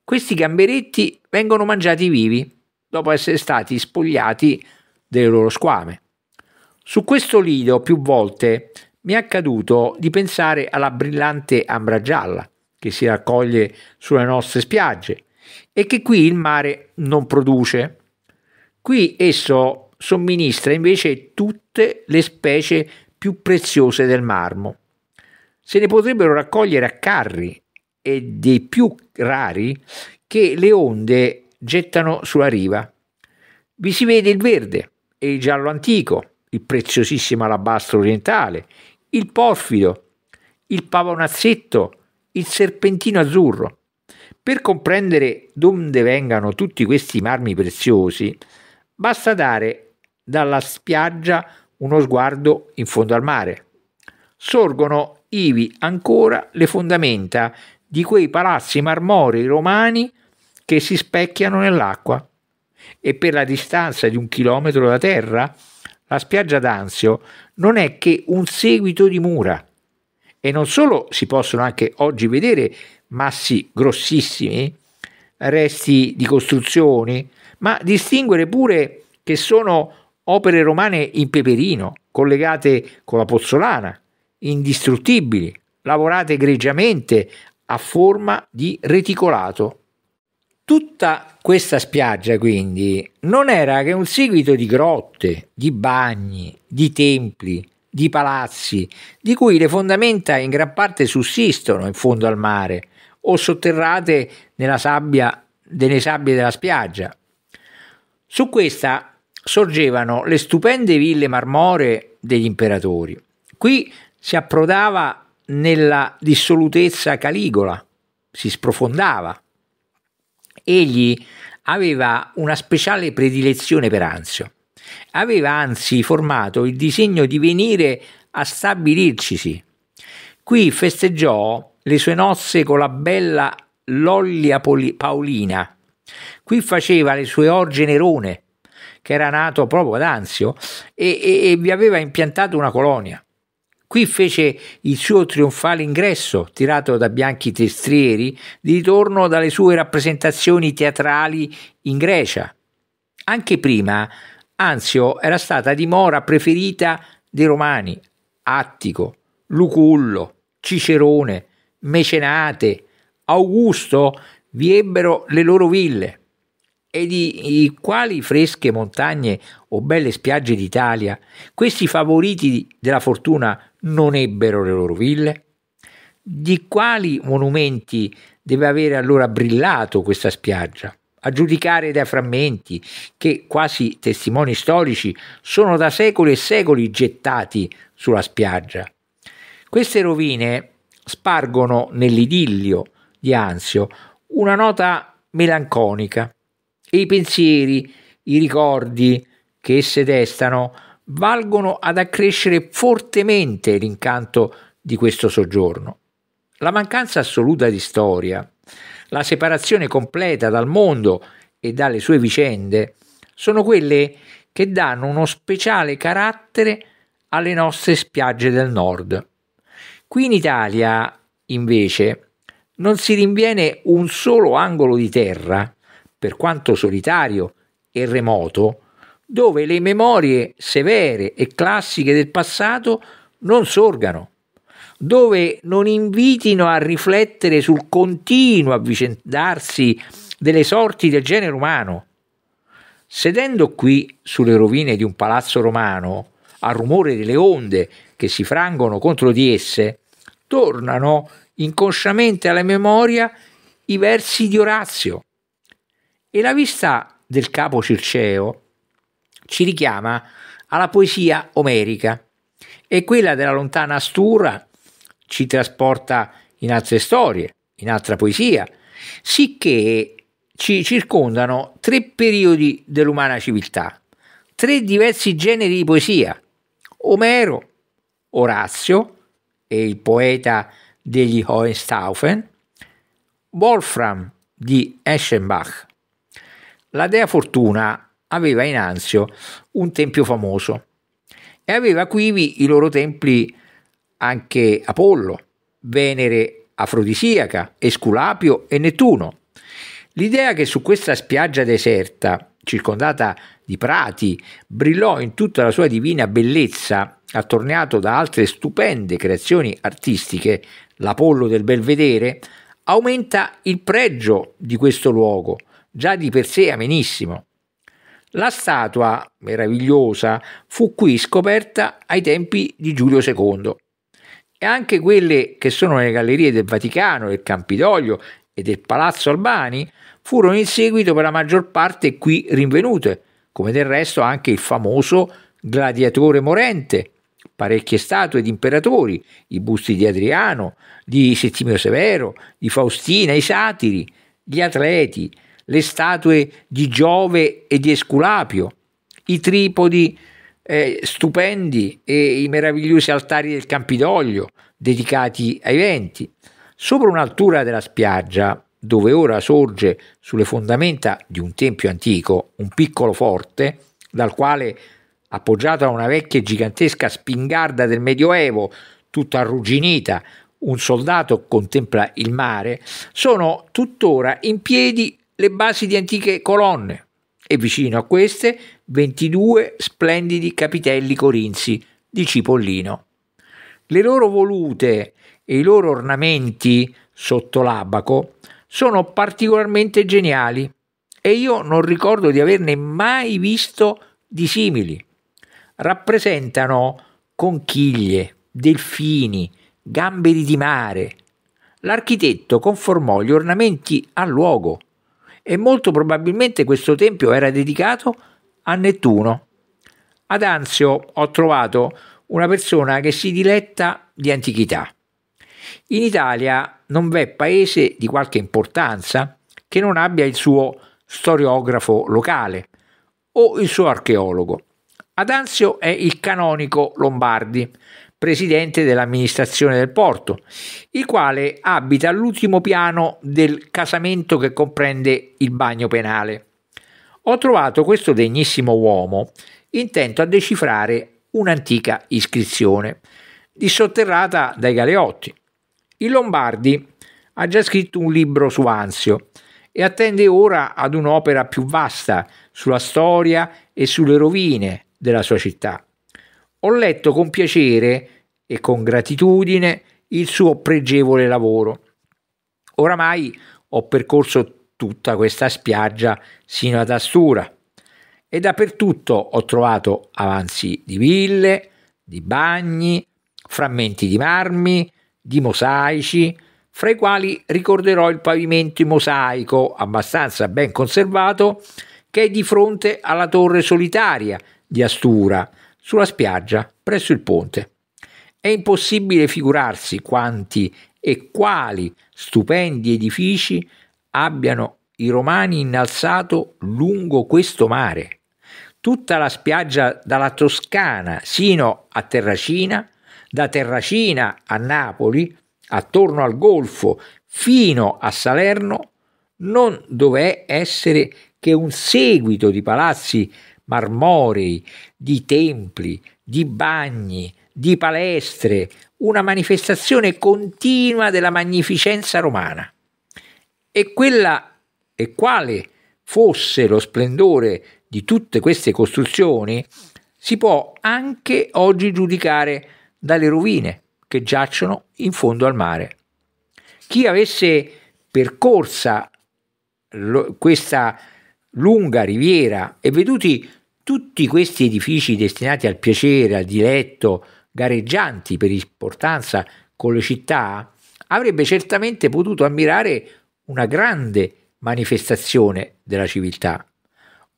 questi gamberetti vengono mangiati vivi dopo essere stati spogliati delle loro squame. Su questo lido più volte mi è accaduto di pensare alla brillante ambra gialla che si raccoglie sulle nostre spiagge e che qui il mare non produce. Qui esso somministra invece tutte le specie più preziose del marmo. Se ne potrebbero raccogliere a carri e dei più rari che le onde gettano sulla riva. Vi si vede il verde e il giallo antico, il preziosissimo alabastro orientale, il porfido, il pavonazzetto, il serpentino azzurro. Per comprendere dove vengano tutti questi marmi preziosi, basta dare dalla spiaggia uno sguardo in fondo al mare. Sorgono ivi ancora le fondamenta di quei palazzi marmorei romani che si specchiano nell'acqua. E per la distanza di un chilometro da terra, la spiaggia d'Anzio non è che un seguito di mura. E non solo si possono anche oggi vedere massi grossissimi, resti di costruzioni, ma distinguere pure che sono opere romane in peperino, collegate con la pozzolana, indistruttibili, lavorate egregiamente a forma di reticolato. Tutta questa spiaggia, quindi, non era che un seguito di grotte, di bagni, di templi, di palazzi, di cui le fondamenta in gran parte sussistono in fondo al mare, o sotterrate nella sabbia, nelle sabbie della spiaggia. Su questa sorgevano le stupende ville marmoree degli imperatori. Qui si approdava nella dissolutezza caligola, si sprofondava. Egli aveva una speciale predilezione per Anzio. Aveva anzi formato il disegno di venire a stabilircisi. Qui festeggiò le sue nozze con la bella Lollia Paolina. Qui faceva le sue orge Nerone, che era nato proprio ad Anzio, e, e, e vi aveva impiantato una colonia. Qui fece il suo trionfale ingresso, tirato da bianchi testrieri, di ritorno dalle sue rappresentazioni teatrali in Grecia. Anche prima Anzio era stata dimora preferita dei Romani, Attico, Lucullo, Cicerone, Mecenate, Augusto vi ebbero le loro ville, e di quali fresche montagne o belle spiagge d'Italia questi favoriti della fortuna non ebbero le loro ville? Di quali monumenti deve avere allora brillato questa spiaggia? A giudicare dai frammenti che quasi testimoni storici sono da secoli e secoli gettati sulla spiaggia. Queste rovine spargono nell'idillio di Anzio una nota melanconica e i pensieri, i ricordi che esse destano valgono ad accrescere fortemente l'incanto di questo soggiorno. La mancanza assoluta di storia, la separazione completa dal mondo e dalle sue vicende sono quelle che danno uno speciale carattere alle nostre spiagge del nord. Qui in Italia, invece, non si rinviene un solo angolo di terra, per quanto solitario e remoto, dove le memorie severe e classiche del passato non sorgano, dove non invitino a riflettere sul continuo avvicendarsi delle sorti del genere umano. Sedendo qui sulle rovine di un palazzo romano, al rumore delle onde che si frangono contro di esse, tornano inconsciamente alla memoria i versi di Orazio. E la vista del capo Circeo ci richiama alla poesia omerica e quella della lontana Asturra ci trasporta in altre storie, in altra poesia, sicché ci circondano tre periodi dell'umana civiltà, tre diversi generi di poesia, Omero, Orazio e il poeta degli Hohenstaufen, Wolfram di Eschenbach. La dea Fortuna aveva in Anzio un tempio famoso e aveva quivi i loro templi anche Apollo, Venere afrodisiaca, Esculapio e Nettuno. L'idea che su questa spiaggia deserta, circondata di prati, brillò in tutta la sua divina bellezza, attorniato da altre stupende creazioni artistiche, l'Apollo del Belvedere, aumenta il pregio di questo luogo, già di per sé amenissimo. La statua meravigliosa fu qui scoperta ai tempi di Giulio II e anche quelle che sono le gallerie del Vaticano, del Campidoglio e del Palazzo Albani furono in seguito per la maggior parte qui rinvenute, come del resto anche il famoso gladiatore morente, parecchie statue di imperatori, i busti di Adriano, di Settimio Severo, di Faustina, i satiri, gli atleti, le statue di Giove e di Esculapio, i tripodi eh, stupendi e i meravigliosi altari del Campidoglio dedicati ai venti. Sopra un'altura della spiaggia, dove ora sorge sulle fondamenta di un tempio antico un piccolo forte, dal quale, appoggiato a una vecchia e gigantesca spingarda del Medioevo, tutta arrugginita, un soldato contempla il mare, sono tuttora in piedi le basi di antiche colonne e vicino a queste 22 splendidi capitelli corinzi di cipollino. Le loro volute e i loro ornamenti sotto l'abaco sono particolarmente geniali e io non ricordo di averne mai visto di simili. Rappresentano conchiglie, delfini, gamberi di mare. L'architetto conformò gli ornamenti al luogo e molto probabilmente questo tempio era dedicato a Nettuno. Ad Anzio ho trovato una persona che si diletta di antichità. In Italia non v'è paese di qualche importanza che non abbia il suo storiografo locale o il suo archeologo. Ad Anzio è il canonico Lombardi, presidente dell'amministrazione del porto, il quale abita all'ultimo piano del casamento che comprende il bagno penale. Ho trovato questo degnissimo uomo intento a decifrare un'antica iscrizione, dissotterrata dai galeotti. Il Lombardi ha già scritto un libro su Anzio e attende ora ad un'opera più vasta sulla storia e sulle rovine della sua città. Ho letto con piacere e con gratitudine il suo pregevole lavoro. Oramai ho percorso tutta questa spiaggia sino ad Astura e dappertutto ho trovato avanzi di ville, di bagni, frammenti di marmi, di mosaici, fra i quali ricorderò il pavimento in mosaico, abbastanza ben conservato, che è di fronte alla torre solitaria di Astura, sulla spiaggia presso il ponte. È impossibile figurarsi quanti e quali stupendi edifici abbiano i romani innalzato lungo questo mare. Tutta la spiaggia dalla Toscana sino a Terracina da Terracina a Napoli, attorno al Golfo, fino a Salerno, non dov'è essere che un seguito di palazzi marmorei, di templi, di bagni, di palestre, una manifestazione continua della magnificenza romana. E quella e quale fosse lo splendore di tutte queste costruzioni, si può anche oggi giudicare dalle rovine che giacciono in fondo al mare. Chi avesse percorsa lo, questa lunga riviera e veduti tutti questi edifici destinati al piacere, al diletto, gareggianti per importanza con le città, avrebbe certamente potuto ammirare una grande manifestazione della civiltà.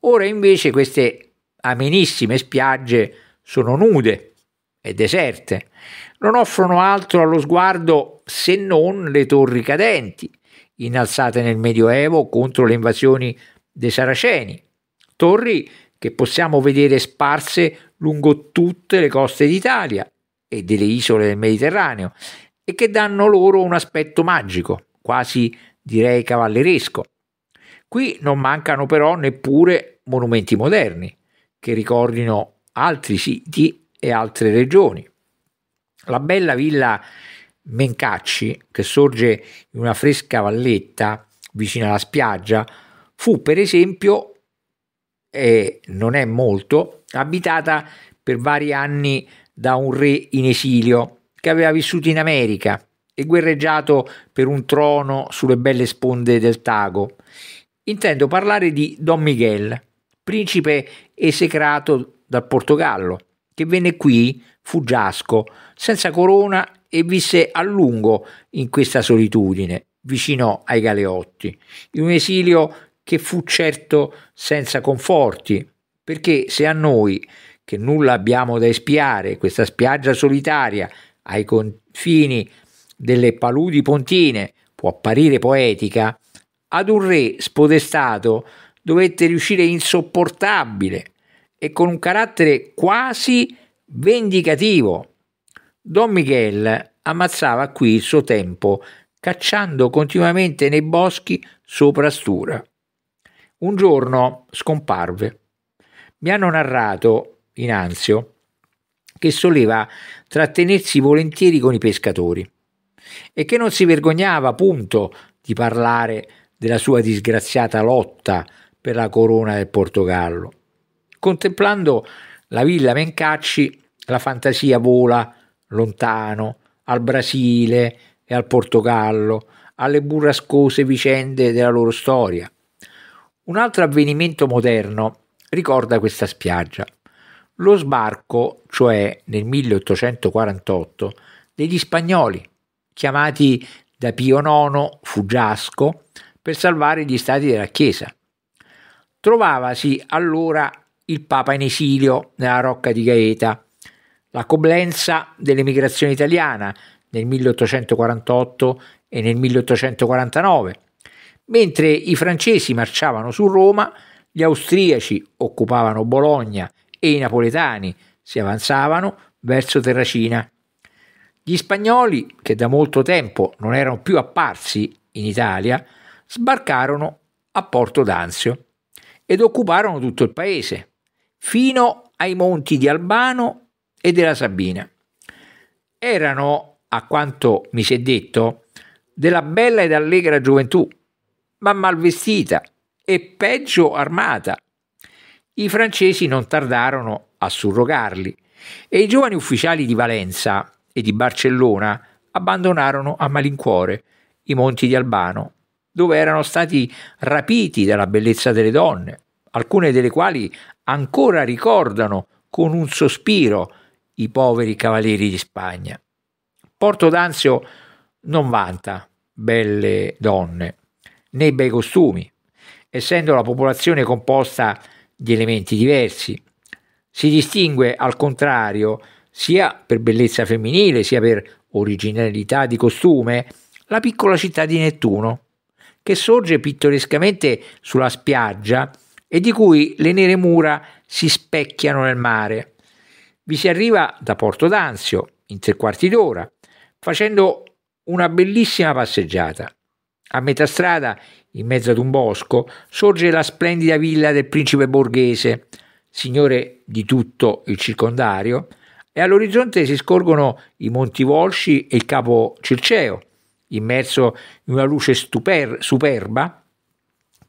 Ora invece queste amenissime spiagge sono nude, e deserte. Non offrono altro allo sguardo se non le torri cadenti, innalzate nel Medioevo contro le invasioni dei Saraceni, torri che possiamo vedere sparse lungo tutte le coste d'Italia e delle isole del Mediterraneo e che danno loro un aspetto magico, quasi direi cavalleresco. Qui non mancano però neppure monumenti moderni che ricordino altri siti e altre regioni. La bella villa Mencacci, che sorge in una fresca valletta vicino alla spiaggia, fu per esempio, e non è molto, abitata per vari anni da un re in esilio che aveva vissuto in America e guerreggiato per un trono sulle belle sponde del Tago. Intendo parlare di Don Miguel, principe esecrato dal Portogallo, che venne qui fu Giasco, senza corona e visse a lungo in questa solitudine, vicino ai Galeotti, in un esilio che fu certo senza conforti, perché se a noi, che nulla abbiamo da espiare, questa spiaggia solitaria ai confini delle paludi pontine può apparire poetica, ad un re spodestato dovette riuscire insopportabile e con un carattere quasi vendicativo. Don Miguel ammazzava qui il suo tempo, cacciando continuamente nei boschi sopra Stura. Un giorno scomparve. Mi hanno narrato, in che soleva trattenersi volentieri con i pescatori e che non si vergognava punto di parlare della sua disgraziata lotta per la corona del Portogallo. Contemplando la villa Mencacci, la fantasia vola lontano, al Brasile e al Portogallo, alle burrascose vicende della loro storia. Un altro avvenimento moderno ricorda questa spiaggia. Lo sbarco, cioè nel 1848, degli spagnoli, chiamati da Pio IX Fuggiasco per salvare gli stati della Chiesa. Trovavasi allora il Papa in esilio nella Rocca di Gaeta, la Coblenza dell'emigrazione italiana nel 1848 e nel 1849. Mentre i francesi marciavano su Roma, gli austriaci occupavano Bologna e i napoletani si avanzavano verso Terracina. Gli spagnoli, che da molto tempo non erano più apparsi in Italia, sbarcarono a Porto d'Anzio ed occuparono tutto il paese fino ai monti di Albano e della Sabina. Erano, a quanto mi si è detto, della bella ed allegra gioventù, ma mal vestita e peggio armata. I francesi non tardarono a surrogarli e i giovani ufficiali di Valenza e di Barcellona abbandonarono a malincuore i monti di Albano, dove erano stati rapiti dalla bellezza delle donne, alcune delle quali ancora ricordano con un sospiro i poveri cavalieri di Spagna. Porto d'Anzio non vanta belle donne né bei costumi, essendo la popolazione composta di elementi diversi. Si distingue al contrario sia per bellezza femminile sia per originalità di costume la piccola città di Nettuno, che sorge pittorescamente sulla spiaggia e di cui le nere mura si specchiano nel mare. Vi si arriva da Porto d'Anzio in tre quarti d'ora, facendo una bellissima passeggiata. A metà strada, in mezzo ad un bosco, sorge la splendida villa del principe borghese, signore di tutto il circondario, e all'orizzonte si scorgono i Monti Volsci e il capo Circeo, immerso in una luce stuper- superba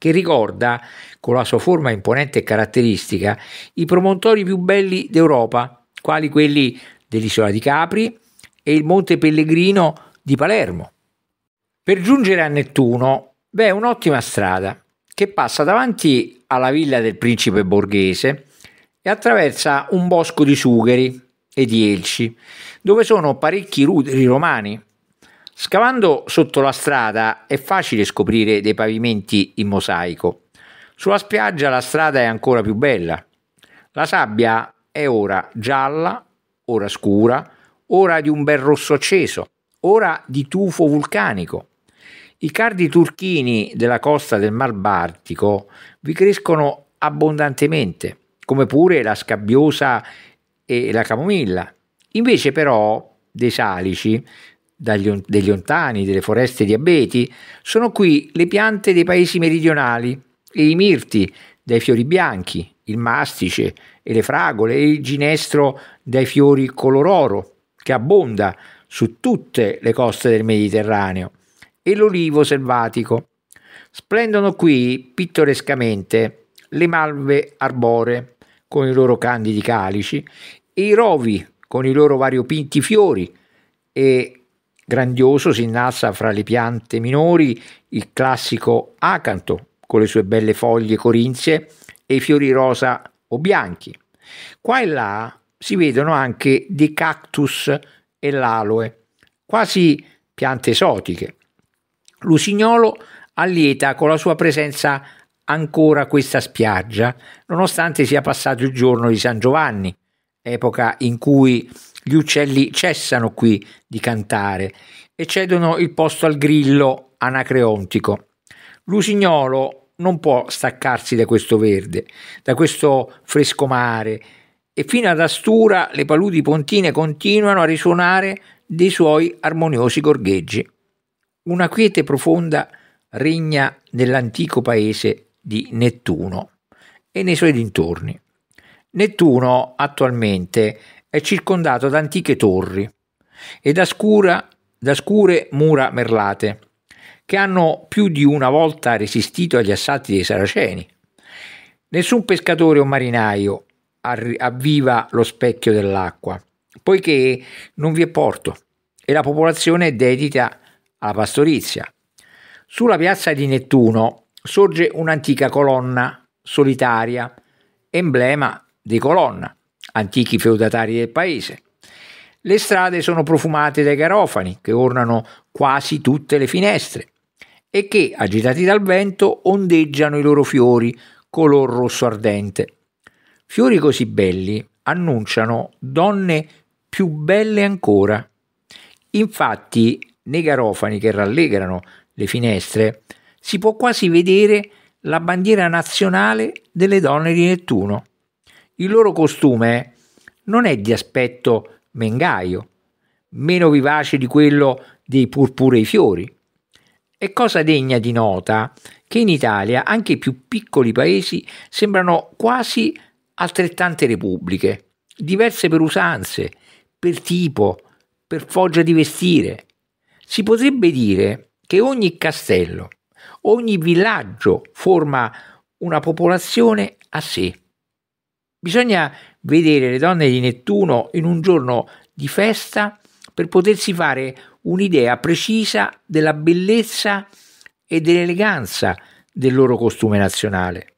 che ricorda, con la sua forma imponente e caratteristica, i promontori più belli d'Europa, quali quelli dell'isola di Capri e il Monte Pellegrino di Palermo. Per giungere a Nettuno beh, un'ottima strada che passa davanti alla villa del principe borghese e attraversa un bosco di sugheri e di elci, dove sono parecchi ruderi romani Scavando sotto la strada è facile scoprire dei pavimenti in mosaico. Sulla spiaggia la strada è ancora più bella. La sabbia è ora gialla, ora scura, ora di un bel rosso acceso, ora di tufo vulcanico. I cardi turchini della costa del Mar Baltico vi crescono abbondantemente, come pure la scabbiosa e la camomilla. Invece però dei salici dagli, degli ontani, delle foreste di abeti, sono qui le piante dei paesi meridionali e i mirti dai fiori bianchi, il mastice e le fragole e il ginestro dai fiori color oro che abbonda su tutte le coste del Mediterraneo e l'olivo selvatico. Splendono qui pittorescamente le malve arbore con i loro candidi calici e i rovi con i loro variopinti fiori e Grandioso si innalza fra le piante minori il classico acanto con le sue belle foglie corinzie e i fiori rosa o bianchi. Qua e là si vedono anche dei cactus e l'aloe, quasi piante esotiche. L'usignolo allieta con la sua presenza ancora questa spiaggia, nonostante sia passato il giorno di San Giovanni, epoca in cui gli uccelli cessano qui di cantare e cedono il posto al grillo anacreontico. L'usignolo non può staccarsi da questo verde, da questo fresco mare, e fino ad Astura le paludi pontine continuano a risuonare dei suoi armoniosi gorgheggi. Una quiete profonda regna nell'antico paese di Nettuno e nei suoi dintorni. Nettuno attualmente è circondato da antiche torri e da, scura, da scure mura merlate, che hanno più di una volta resistito agli assalti dei saraceni. Nessun pescatore o marinaio avviva lo specchio dell'acqua, poiché non vi è porto e la popolazione è dedita alla pastorizia. Sulla piazza di Nettuno sorge un'antica colonna solitaria, emblema di colonna, antichi feudatari del paese. Le strade sono profumate dai garofani che ornano quasi tutte le finestre e che, agitati dal vento, ondeggiano i loro fiori color rosso ardente. Fiori così belli annunciano donne più belle ancora. Infatti, nei garofani che rallegrano le finestre, si può quasi vedere la bandiera nazionale delle donne di Nettuno. Il loro costume non è di aspetto mengaio, meno vivace di quello dei purpurei fiori. È cosa degna di nota che in Italia anche i più piccoli paesi sembrano quasi altrettante repubbliche, diverse per usanze, per tipo, per foggia di vestire. Si potrebbe dire che ogni castello, ogni villaggio forma una popolazione a sé. Bisogna vedere le donne di Nettuno in un giorno di festa per potersi fare un'idea precisa della bellezza e dell'eleganza del loro costume nazionale.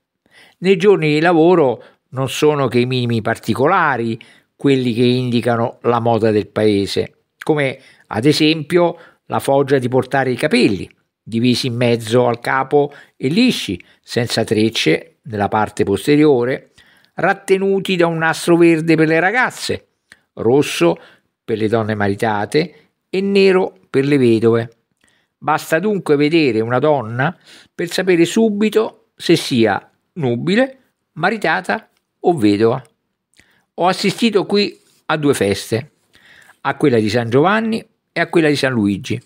Nei giorni di lavoro non sono che i minimi particolari quelli che indicano la moda del paese, come ad esempio la foggia di portare i capelli, divisi in mezzo al capo e lisci, senza trecce nella parte posteriore, rattenuti da un nastro verde per le ragazze, rosso per le donne maritate e nero per le vedove. Basta dunque vedere una donna per sapere subito se sia nubile, maritata o vedova. Ho assistito qui a due feste, a quella di San Giovanni e a quella di San Luigi.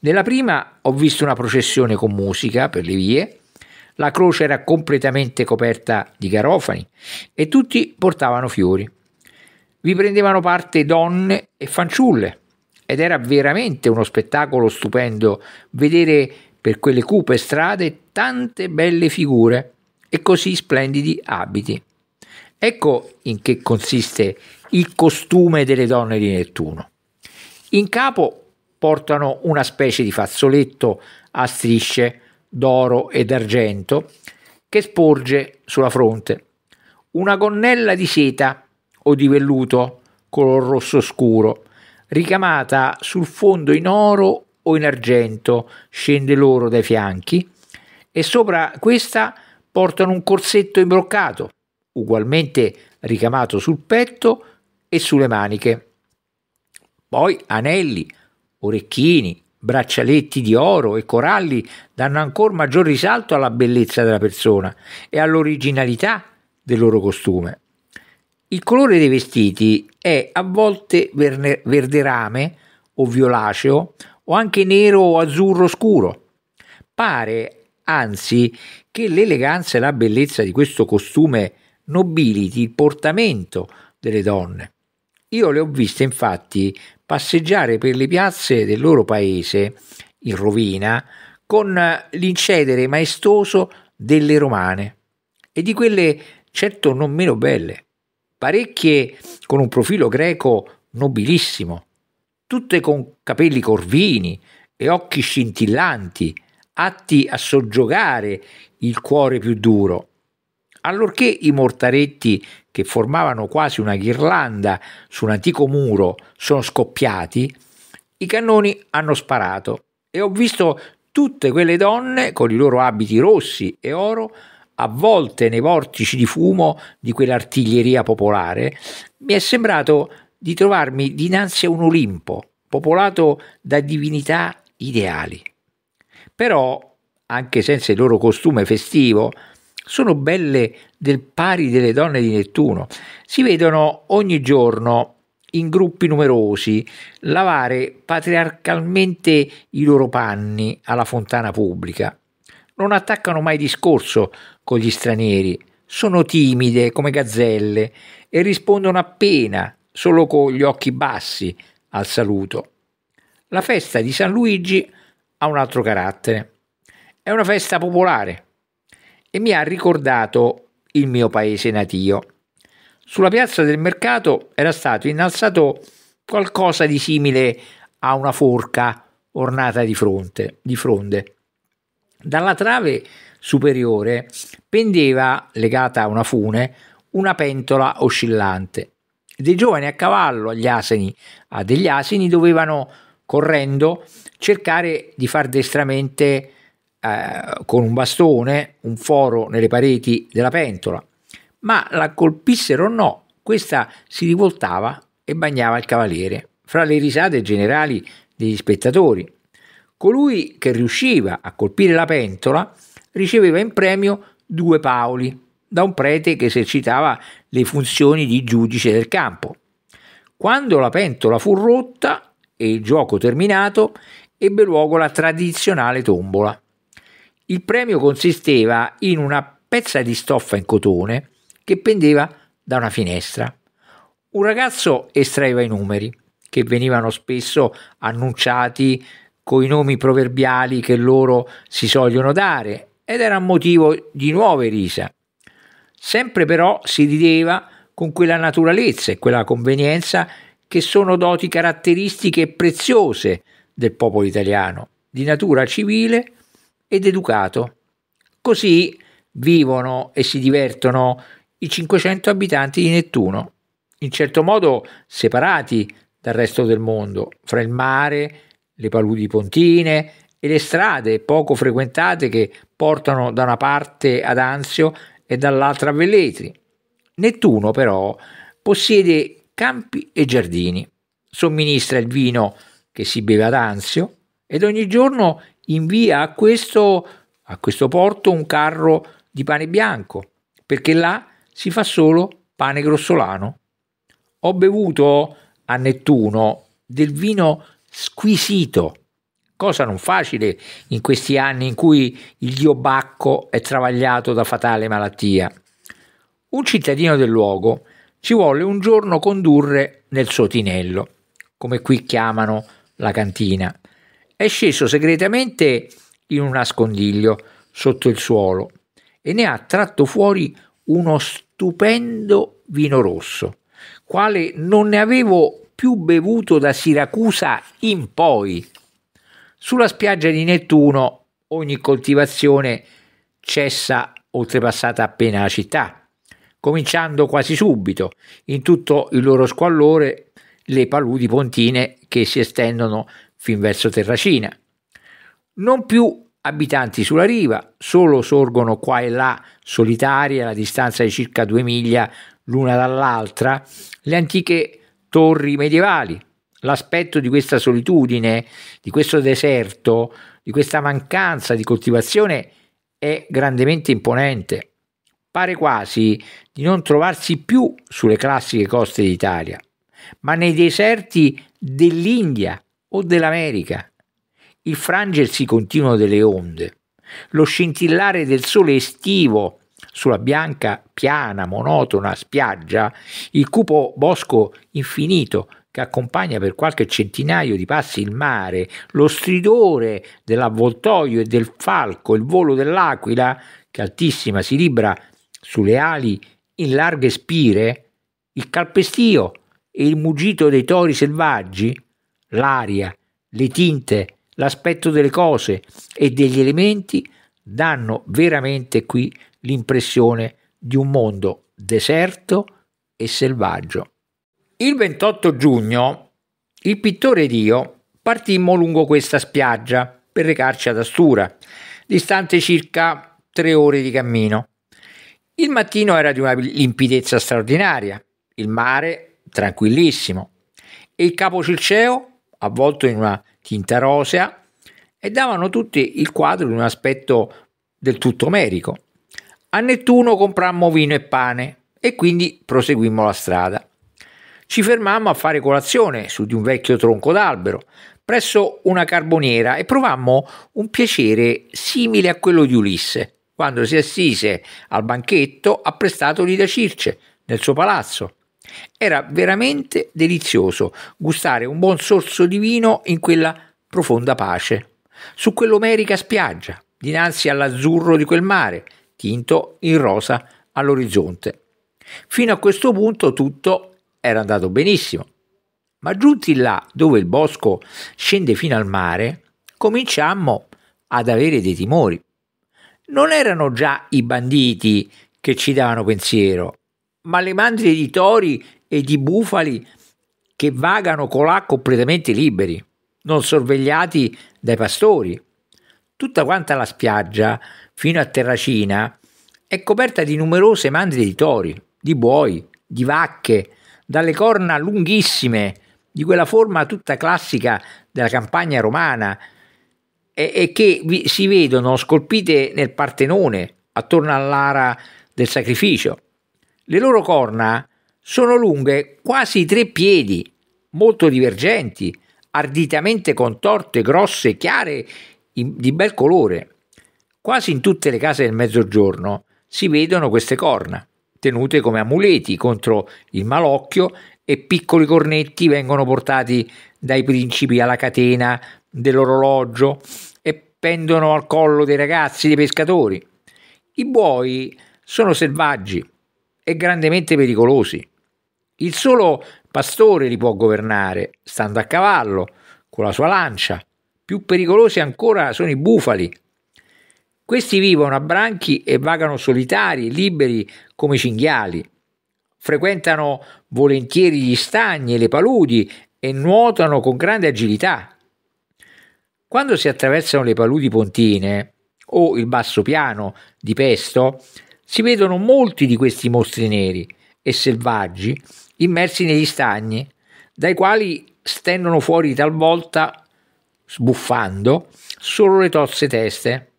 Nella prima ho visto una processione con musica per le vie la croce era completamente coperta di garofani e tutti portavano fiori. Vi prendevano parte donne e fanciulle ed era veramente uno spettacolo stupendo vedere per quelle cupe strade tante belle figure e così splendidi abiti. Ecco in che consiste il costume delle donne di Nettuno. In capo portano una specie di fazzoletto a strisce d'oro e d'argento che sporge sulla fronte, una gonnella di seta o di velluto color rosso scuro, ricamata sul fondo in oro o in argento, scende loro dai fianchi e sopra questa portano un corsetto imbroccato, ugualmente ricamato sul petto e sulle maniche. Poi anelli, orecchini, Braccialetti di oro e coralli danno ancora maggior risalto alla bellezza della persona e all'originalità del loro costume. Il colore dei vestiti è a volte verne- rame o violaceo o anche nero o azzurro scuro. Pare anzi che l'eleganza e la bellezza di questo costume nobiliti il portamento delle donne. Io le ho viste infatti passeggiare per le piazze del loro paese in rovina con l'incedere maestoso delle romane e di quelle certo non meno belle, parecchie con un profilo greco nobilissimo, tutte con capelli corvini e occhi scintillanti, atti a soggiogare il cuore più duro allorché i mortaretti che formavano quasi una ghirlanda su un antico muro sono scoppiati, i cannoni hanno sparato e ho visto tutte quelle donne con i loro abiti rossi e oro avvolte nei vortici di fumo di quell'artiglieria popolare, mi è sembrato di trovarmi dinanzi a un Olimpo popolato da divinità ideali. Però, anche senza il loro costume festivo, sono belle del pari delle donne di Nettuno. Si vedono ogni giorno in gruppi numerosi lavare patriarcalmente i loro panni alla fontana pubblica. Non attaccano mai discorso con gli stranieri, sono timide come gazzelle e rispondono appena, solo con gli occhi bassi, al saluto. La festa di San Luigi ha un altro carattere. È una festa popolare, e mi ha ricordato il mio paese natio. Sulla piazza del mercato era stato innalzato qualcosa di simile a una forca ornata di, fronte, di fronde. Dalla trave superiore pendeva, legata a una fune, una pentola oscillante. Dei giovani a cavallo agli asini, a degli asini dovevano, correndo, cercare di far destramente eh, con un bastone un foro nelle pareti della pentola, ma la colpissero o no, questa si rivoltava e bagnava il cavaliere, fra le risate generali degli spettatori. Colui che riusciva a colpire la pentola riceveva in premio due paoli da un prete che esercitava le funzioni di giudice del campo. Quando la pentola fu rotta e il gioco terminato, ebbe luogo la tradizionale tombola. Il premio consisteva in una pezza di stoffa in cotone che pendeva da una finestra. Un ragazzo estraeva i numeri, che venivano spesso annunciati coi nomi proverbiali che loro si sogliono dare, ed era motivo di nuove risa. Sempre però si rideva con quella naturalezza e quella convenienza che sono doti caratteristiche preziose del popolo italiano, di natura civile e ed educato. Così vivono e si divertono i 500 abitanti di Nettuno, in certo modo separati dal resto del mondo, fra il mare, le paludi pontine e le strade poco frequentate che portano da una parte ad Anzio e dall'altra a Velletri. Nettuno però possiede campi e giardini, somministra il vino che si beve ad Anzio ed ogni giorno invia a questo, a questo porto un carro di pane bianco, perché là si fa solo pane grossolano. Ho bevuto a Nettuno del vino squisito, cosa non facile in questi anni in cui il dio Bacco è travagliato da fatale malattia. Un cittadino del luogo ci volle un giorno condurre nel suo tinello, come qui chiamano la cantina, è sceso segretamente in un nascondiglio sotto il suolo e ne ha tratto fuori uno stupendo vino rosso, quale non ne avevo più bevuto da Siracusa in poi. Sulla spiaggia di Nettuno ogni coltivazione cessa oltrepassata appena la città, cominciando quasi subito, in tutto il loro squallore, le paludi pontine che si estendono fin verso Terracina. Non più abitanti sulla riva, solo sorgono qua e là, solitarie alla distanza di circa due miglia l'una dall'altra, le antiche torri medievali. L'aspetto di questa solitudine, di questo deserto, di questa mancanza di coltivazione è grandemente imponente. Pare quasi di non trovarsi più sulle classiche coste d'Italia, ma nei deserti dell'India o dell'America, il frangersi continuo delle onde, lo scintillare del sole estivo sulla bianca, piana, monotona spiaggia, il cupo bosco infinito che accompagna per qualche centinaio di passi il mare, lo stridore dell'avvoltoio e del falco, il volo dell'aquila che altissima si libra sulle ali in larghe spire, il calpestio e il mugito dei tori selvaggi, l'aria, le tinte, l'aspetto delle cose e degli elementi danno veramente qui l'impressione di un mondo deserto e selvaggio. Il 28 giugno il pittore io partimmo lungo questa spiaggia per recarci ad Astura, distante circa tre ore di cammino. Il mattino era di una limpidezza straordinaria, il mare tranquillissimo e il capo circeo avvolto in una tinta rosea e davano tutti il quadro di un aspetto del tutto omerico. A Nettuno comprammo vino e pane e quindi proseguimmo la strada. Ci fermammo a fare colazione su di un vecchio tronco d'albero, presso una carboniera e provammo un piacere simile a quello di Ulisse, quando si assise al banchetto apprestatogli da Circe nel suo palazzo era veramente delizioso gustare un buon sorso di vino in quella profonda pace, su quell'omerica spiaggia, dinanzi all'azzurro di quel mare, tinto in rosa all'orizzonte. Fino a questo punto tutto era andato benissimo. Ma giunti là dove il bosco scende fino al mare, cominciammo ad avere dei timori. Non erano già i banditi che ci davano pensiero, ma le mandrie di tori e di bufali che vagano colà completamente liberi, non sorvegliati dai pastori. Tutta quanta la spiaggia, fino a Terracina, è coperta di numerose mandrie di tori, di buoi, di vacche, dalle corna lunghissime, di quella forma tutta classica della campagna romana, e, e che vi, si vedono scolpite nel Partenone, attorno all'ara del sacrificio. Le loro corna sono lunghe quasi tre piedi, molto divergenti, arditamente contorte, grosse, e chiare, di bel colore. Quasi in tutte le case del mezzogiorno si vedono queste corna, tenute come amuleti contro il malocchio e piccoli cornetti vengono portati dai principi alla catena dell'orologio e pendono al collo dei ragazzi dei pescatori. I buoi sono selvaggi, e grandemente pericolosi. Il solo pastore li può governare, stando a cavallo, con la sua lancia. Più pericolosi ancora sono i bufali. Questi vivono a branchi e vagano solitari, liberi come cinghiali. Frequentano volentieri gli stagni e le paludi e nuotano con grande agilità. Quando si attraversano le paludi pontine o il basso piano di Pesto, si vedono molti di questi mostri neri e selvaggi immersi negli stagni, dai quali stendono fuori talvolta, sbuffando, solo le tozze teste.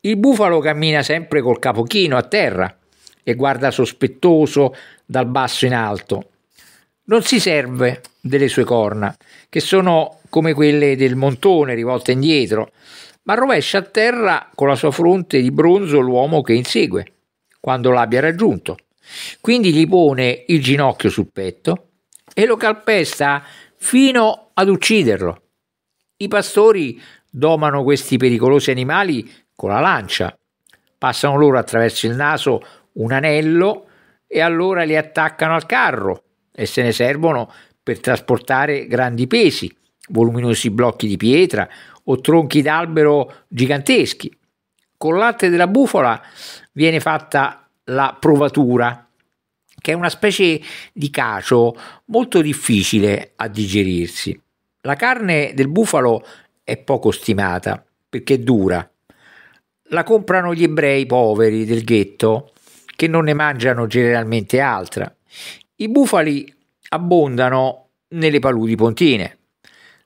Il bufalo cammina sempre col capo chino a terra e guarda sospettoso dal basso in alto. Non si serve delle sue corna, che sono come quelle del montone rivolte indietro, ma rovescia a terra con la sua fronte di bronzo l'uomo che insegue quando l'abbia raggiunto. Quindi gli pone il ginocchio sul petto e lo calpesta fino ad ucciderlo. I pastori domano questi pericolosi animali con la lancia, passano loro attraverso il naso un anello e allora li attaccano al carro e se ne servono per trasportare grandi pesi, voluminosi blocchi di pietra o tronchi d'albero giganteschi. Col latte della bufola viene fatta la provatura, che è una specie di cacio molto difficile a digerirsi. La carne del bufalo è poco stimata perché è dura. La comprano gli ebrei poveri del ghetto che non ne mangiano generalmente altra. I bufali abbondano nelle paludi pontine,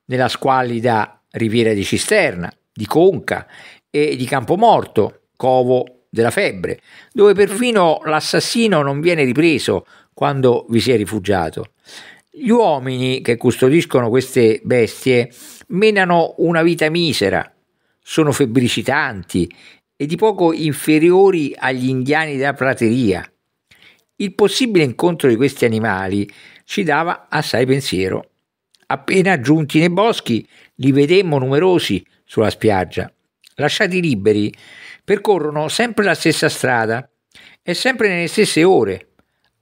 nella squallida riviera di Cisterna, di Conca e di Campomorto, Covo della febbre, dove mm. perfino l'assassino non viene ripreso quando vi si è rifugiato. Gli uomini che custodiscono queste bestie menano una vita misera, sono febbricitanti e di poco inferiori agli indiani della prateria. Il possibile incontro di questi animali ci dava assai pensiero. Appena giunti nei boschi li vedemmo numerosi sulla spiaggia. Lasciati liberi, percorrono sempre la stessa strada e sempre nelle stesse ore.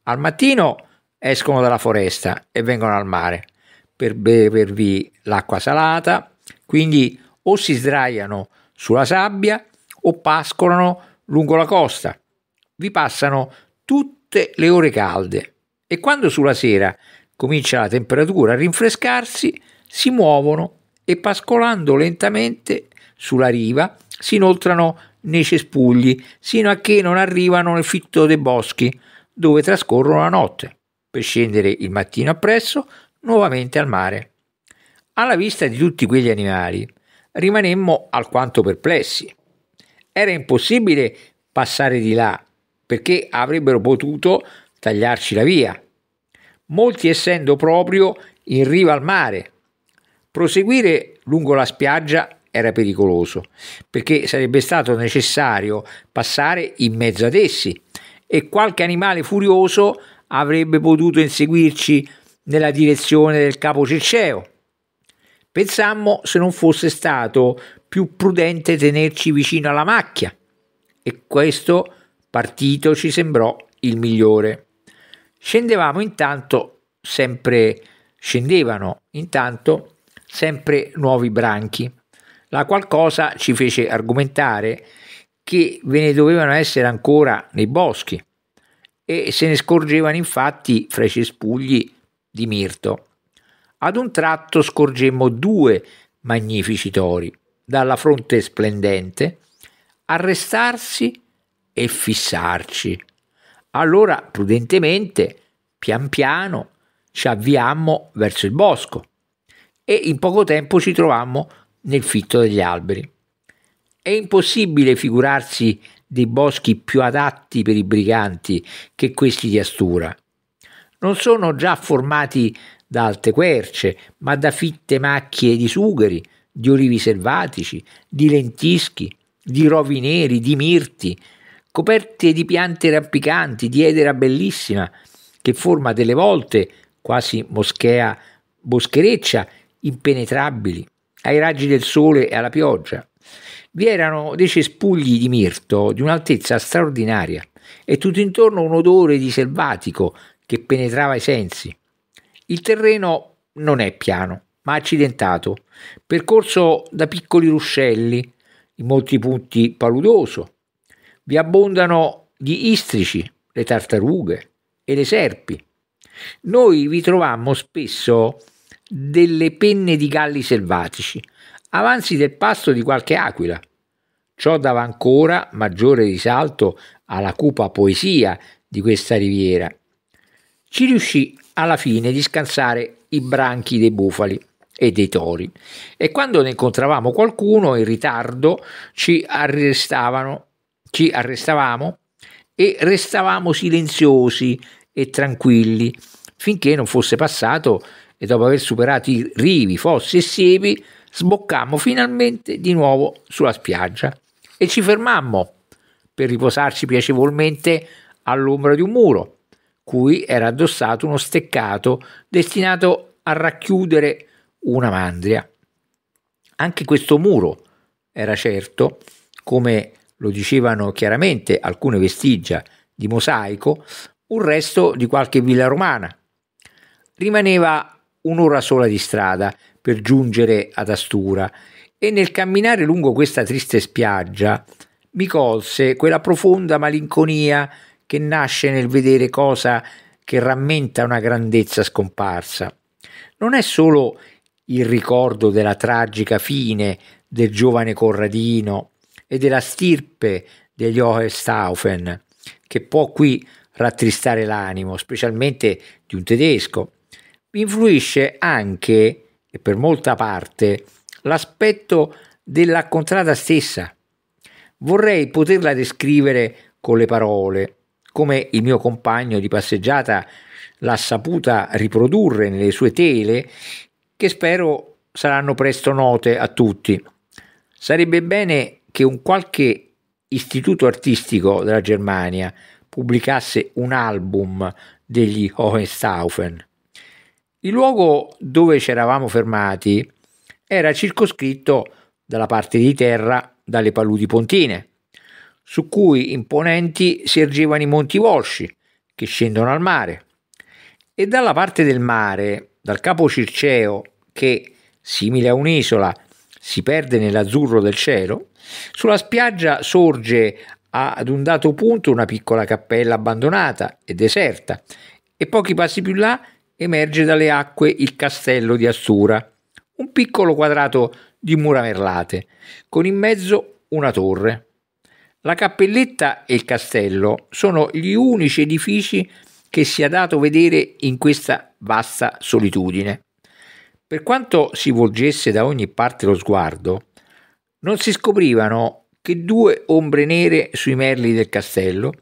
Al mattino escono dalla foresta e vengono al mare per bevervi l'acqua salata, quindi o si sdraiano sulla sabbia o pascolano lungo la costa. Vi passano tutte le ore calde e quando sulla sera comincia la temperatura a rinfrescarsi, si muovono e pascolando lentamente sulla riva si inoltrano nei cespugli, sino a che non arrivano nel fitto dei boschi, dove trascorrono la notte, per scendere il mattino appresso nuovamente al mare. Alla vista di tutti quegli animali rimanemmo alquanto perplessi. Era impossibile passare di là, perché avrebbero potuto tagliarci la via, molti essendo proprio in riva al mare. Proseguire lungo la spiaggia era pericoloso, perché sarebbe stato necessario passare in mezzo ad essi e qualche animale furioso avrebbe potuto inseguirci nella direzione del capo Circeo. Pensammo se non fosse stato più prudente tenerci vicino alla macchia e questo partito ci sembrò il migliore. Scendevamo intanto sempre scendevano intanto sempre nuovi branchi. La qualcosa ci fece argomentare che ve ne dovevano essere ancora nei boschi e se ne scorgevano infatti fra i cespugli di mirto. Ad un tratto scorgemmo due magnifici tori, dalla fronte splendente, arrestarsi e fissarci. Allora, prudentemente, pian piano, ci avviammo verso il bosco e in poco tempo ci trovammo nel fitto degli alberi. È impossibile figurarsi dei boschi più adatti per i briganti che questi di Astura. Non sono già formati da alte querce, ma da fitte macchie di sugheri, di olivi selvatici, di lentischi, di rovi neri, di mirti, coperte di piante rampicanti, di edera bellissima, che forma delle volte quasi moschea boschereccia impenetrabili ai raggi del sole e alla pioggia. Vi erano dei cespugli di mirto di un'altezza straordinaria e tutto intorno un odore di selvatico che penetrava i sensi. Il terreno non è piano, ma accidentato, percorso da piccoli ruscelli, in molti punti paludoso. Vi abbondano gli istrici, le tartarughe e le serpi. Noi vi trovammo spesso delle penne di galli selvatici, avanzi del pasto di qualche aquila. Ciò dava ancora maggiore risalto alla cupa poesia di questa riviera. Ci riuscì alla fine di scansare i branchi dei bufali e dei tori e quando ne incontravamo qualcuno in ritardo ci arrestavano, ci arrestavamo e restavamo silenziosi e tranquilli finché non fosse passato e dopo aver superato i rivi, fossi e siepi, sboccammo finalmente di nuovo sulla spiaggia e ci fermammo per riposarci piacevolmente all'ombra di un muro, cui era addossato uno steccato destinato a racchiudere una mandria. Anche questo muro era certo, come lo dicevano chiaramente alcune vestigia di mosaico, un resto di qualche villa romana. Rimaneva un'ora sola di strada per giungere ad Astura e nel camminare lungo questa triste spiaggia mi colse quella profonda malinconia che nasce nel vedere cosa che rammenta una grandezza scomparsa. Non è solo il ricordo della tragica fine del giovane Corradino e della stirpe degli Hohenstaufen che può qui rattristare l'animo, specialmente di un tedesco, influisce anche, e per molta parte, l'aspetto della contrada stessa. Vorrei poterla descrivere con le parole, come il mio compagno di passeggiata l'ha saputa riprodurre nelle sue tele, che spero saranno presto note a tutti. Sarebbe bene che un qualche istituto artistico della Germania pubblicasse un album degli Hohenstaufen. Il luogo dove ci eravamo fermati era circoscritto dalla parte di terra dalle paludi pontine, su cui imponenti si ergevano i monti Volsci che scendono al mare, e dalla parte del mare, dal capo Circeo che, simile a un'isola, si perde nell'azzurro del cielo, sulla spiaggia sorge ad un dato punto una piccola cappella abbandonata e deserta, e pochi passi più là emerge dalle acque il castello di Assura, un piccolo quadrato di mura merlate, con in mezzo una torre. La cappelletta e il castello sono gli unici edifici che si è dato vedere in questa vasta solitudine. Per quanto si volgesse da ogni parte lo sguardo, non si scoprivano che due ombre nere sui merli del castello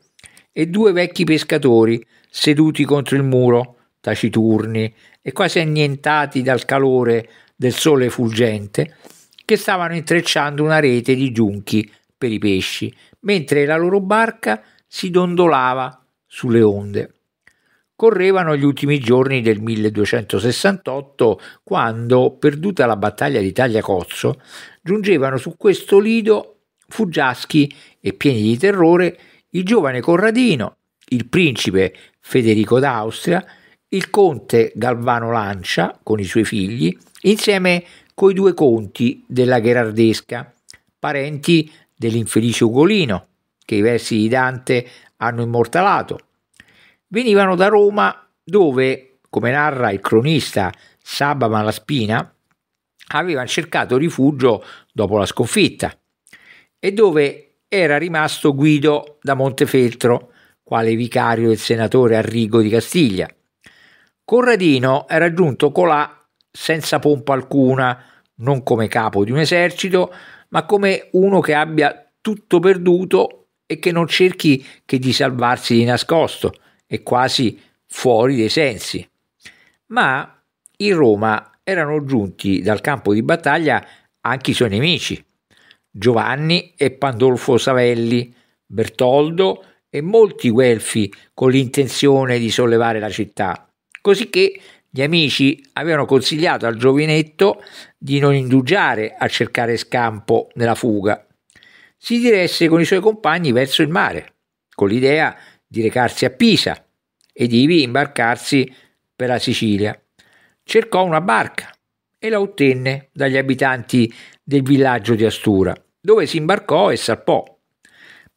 e due vecchi pescatori seduti contro il muro taciturni e quasi annientati dal calore del sole fulgente, che stavano intrecciando una rete di giunchi per i pesci, mentre la loro barca si dondolava sulle onde. Correvano gli ultimi giorni del 1268 quando, perduta la battaglia di Tagliacozzo, giungevano su questo lido fuggiaschi e pieni di terrore il giovane Corradino, il principe Federico d'Austria il conte Galvano Lancia con i suoi figli, insieme coi due conti della Gherardesca, parenti dell'infelice Ugolino, che i versi di Dante hanno immortalato. Venivano da Roma dove, come narra il cronista Saba Malaspina, avevano cercato rifugio dopo la sconfitta e dove era rimasto Guido da Montefeltro, quale vicario del senatore Arrigo di Castiglia. Corradino era giunto colà senza pompa alcuna, non come capo di un esercito, ma come uno che abbia tutto perduto e che non cerchi che di salvarsi di nascosto e quasi fuori dei sensi. Ma in Roma erano giunti dal campo di battaglia anche i suoi nemici, Giovanni e Pandolfo Savelli, Bertoldo e molti guelfi con l'intenzione di sollevare la città cosicché gli amici avevano consigliato al giovinetto di non indugiare a cercare scampo nella fuga. Si diresse con i suoi compagni verso il mare, con l'idea di recarsi a Pisa ed ivi imbarcarsi per la Sicilia. Cercò una barca e la ottenne dagli abitanti del villaggio di Astura, dove si imbarcò e salpò.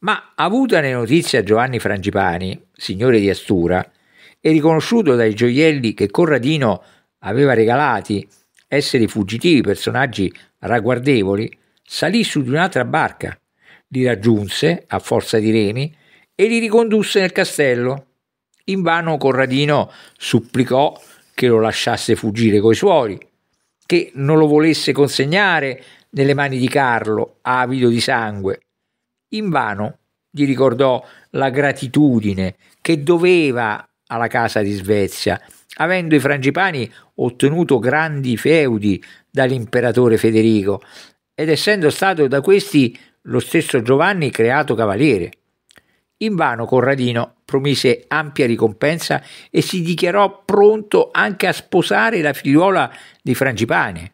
Ma avutane notizie a Giovanni Frangipani, signore di Astura, e riconosciuto dai gioielli che Corradino aveva regalati, essere fuggitivi personaggi ragguardevoli, salì su di un'altra barca, li raggiunse a forza di remi e li ricondusse nel castello. Invano Corradino supplicò che lo lasciasse fuggire coi suoi, che non lo volesse consegnare nelle mani di Carlo, avido di sangue. Invano gli ricordò la gratitudine che doveva alla Casa di Svezia, avendo i frangipani ottenuto grandi feudi dall'imperatore Federico ed essendo stato da questi lo stesso Giovanni creato cavaliere. Invano Corradino promise ampia ricompensa e si dichiarò pronto anche a sposare la figliuola di Frangipane.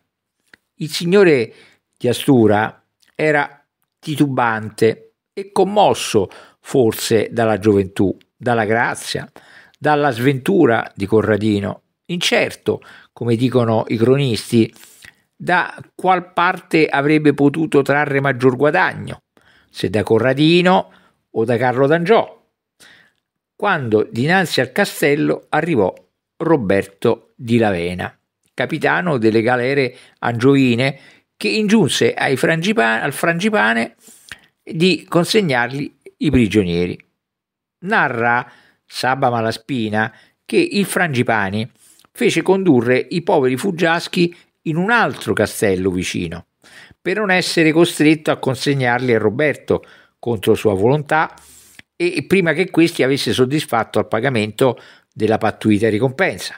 Il signore di Astura era titubante e commosso forse dalla gioventù, dalla grazia, dalla sventura di Corradino, incerto, come dicono i cronisti, da qual parte avrebbe potuto trarre maggior guadagno, se da Corradino o da Carlo d'Angiò, quando dinanzi al castello arrivò Roberto di Lavena, capitano delle galere angioine, che ingiunse frangipane, al frangipane di consegnargli i prigionieri. Narra Saba Malaspina, che il Frangipani fece condurre i poveri fuggiaschi in un altro castello vicino, per non essere costretto a consegnarli a Roberto contro sua volontà e prima che questi avesse soddisfatto al pagamento della pattuita ricompensa.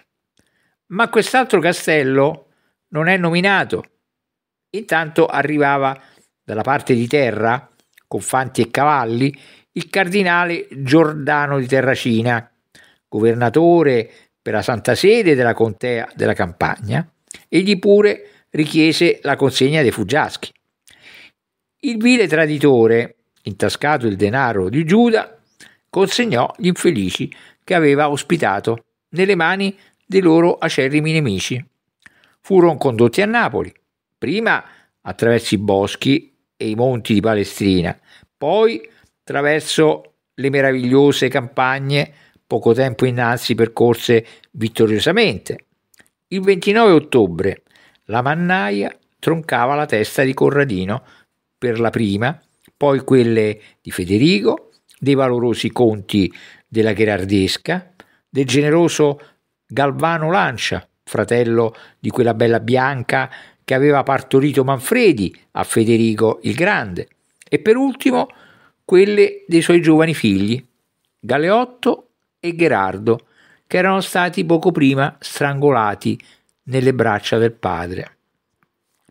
Ma quest'altro castello non è nominato. Intanto arrivava dalla parte di terra, con fanti e cavalli, il cardinale Giordano di Terracina, governatore per la Santa Sede della contea della Campagna, egli pure richiese la consegna dei fuggiaschi. Il vile traditore, intascato il denaro di Giuda, consegnò gli infelici che aveva ospitato nelle mani dei loro acerrimi nemici. Furono condotti a Napoli, prima attraverso i boschi e i monti di Palestrina, poi attraverso le meravigliose campagne poco tempo innanzi percorse vittoriosamente. Il 29 ottobre la mannaia troncava la testa di Corradino per la prima, poi quelle di Federico, dei valorosi conti della Gherardesca, del generoso Galvano Lancia, fratello di quella bella bianca che aveva partorito Manfredi a Federico il Grande, e per ultimo quelle dei suoi giovani figli, Galeotto e Gherardo, che erano stati poco prima strangolati nelle braccia del padre.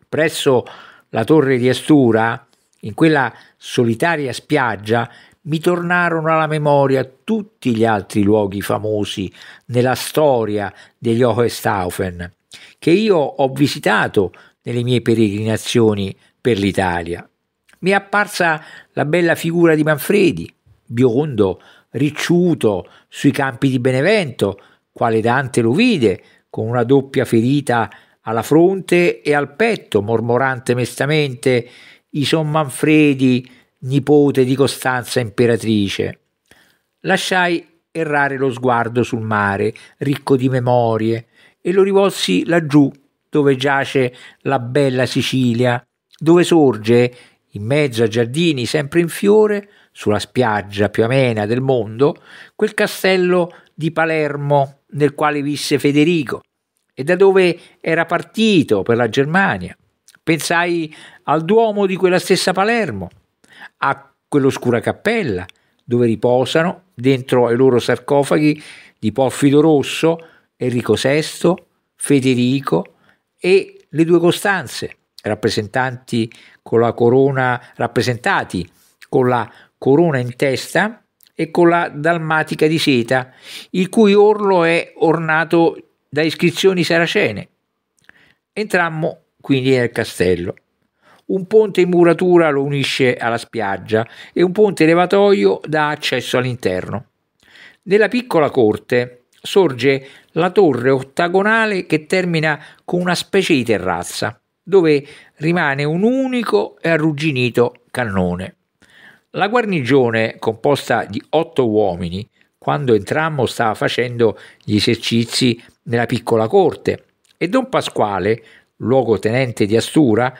Presso la torre di Astura, in quella solitaria spiaggia, mi tornarono alla memoria tutti gli altri luoghi famosi nella storia degli Hohenstaufen che io ho visitato nelle mie peregrinazioni per l'Italia. Mi è apparsa la bella figura di Manfredi, biondo, ricciuto sui campi di Benevento, quale Dante lo vide, con una doppia ferita alla fronte e al petto, mormorante mestamente i son Manfredi, nipote di Costanza imperatrice. Lasciai errare lo sguardo sul mare, ricco di memorie, e lo rivolsi laggiù, dove giace la bella Sicilia, dove sorge in mezzo a giardini sempre in fiore, sulla spiaggia più amena del mondo, quel castello di Palermo nel quale visse Federico e da dove era partito per la Germania. Pensai al Duomo di quella stessa Palermo, a quell'oscura cappella dove riposano dentro ai loro sarcofaghi di Porfido Rosso, Enrico VI, Federico e le due Costanze, rappresentanti di con la corona rappresentati con la corona in testa e con la dalmatica di seta, il cui orlo è ornato da iscrizioni saracene. Entrammo quindi nel castello. Un ponte in muratura lo unisce alla spiaggia e un ponte levatoio dà accesso all'interno. Nella piccola corte sorge la torre ottagonale che termina con una specie di terrazza, dove rimane un unico e arrugginito cannone. La guarnigione, composta di otto uomini, quando entrammo stava facendo gli esercizi nella piccola corte e don Pasquale, luogotenente di Astura,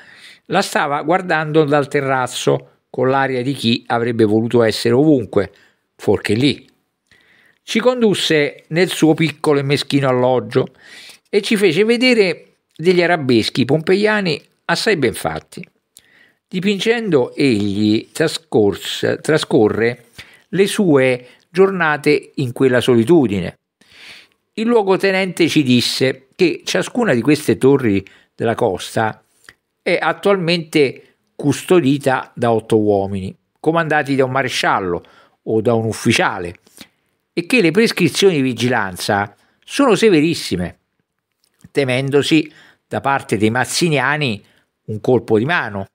la stava guardando dal terrazzo con l'aria di chi avrebbe voluto essere ovunque, fuorché lì. Ci condusse nel suo piccolo e meschino alloggio e ci fece vedere degli arabeschi pompeiani assai ben fatti. Dipingendo egli trascorse, trascorre le sue giornate in quella solitudine. Il luogotenente ci disse che ciascuna di queste torri della costa è attualmente custodita da otto uomini, comandati da un maresciallo o da un ufficiale, e che le prescrizioni di vigilanza sono severissime, temendosi da parte dei mazziniani un colpo di mano.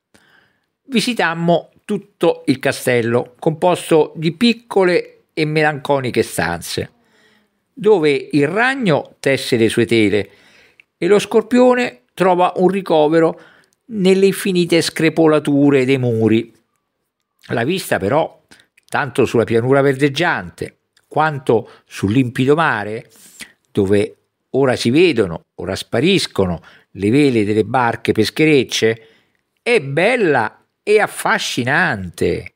Visitammo tutto il castello, composto di piccole e melanconiche stanze, dove il ragno tesse le sue tele e lo scorpione trova un ricovero nelle infinite screpolature dei muri. La vista però, tanto sulla pianura verdeggiante quanto sul limpido mare, dove ora si vedono, ora spariscono le vele delle barche pescherecce, è bella e affascinante.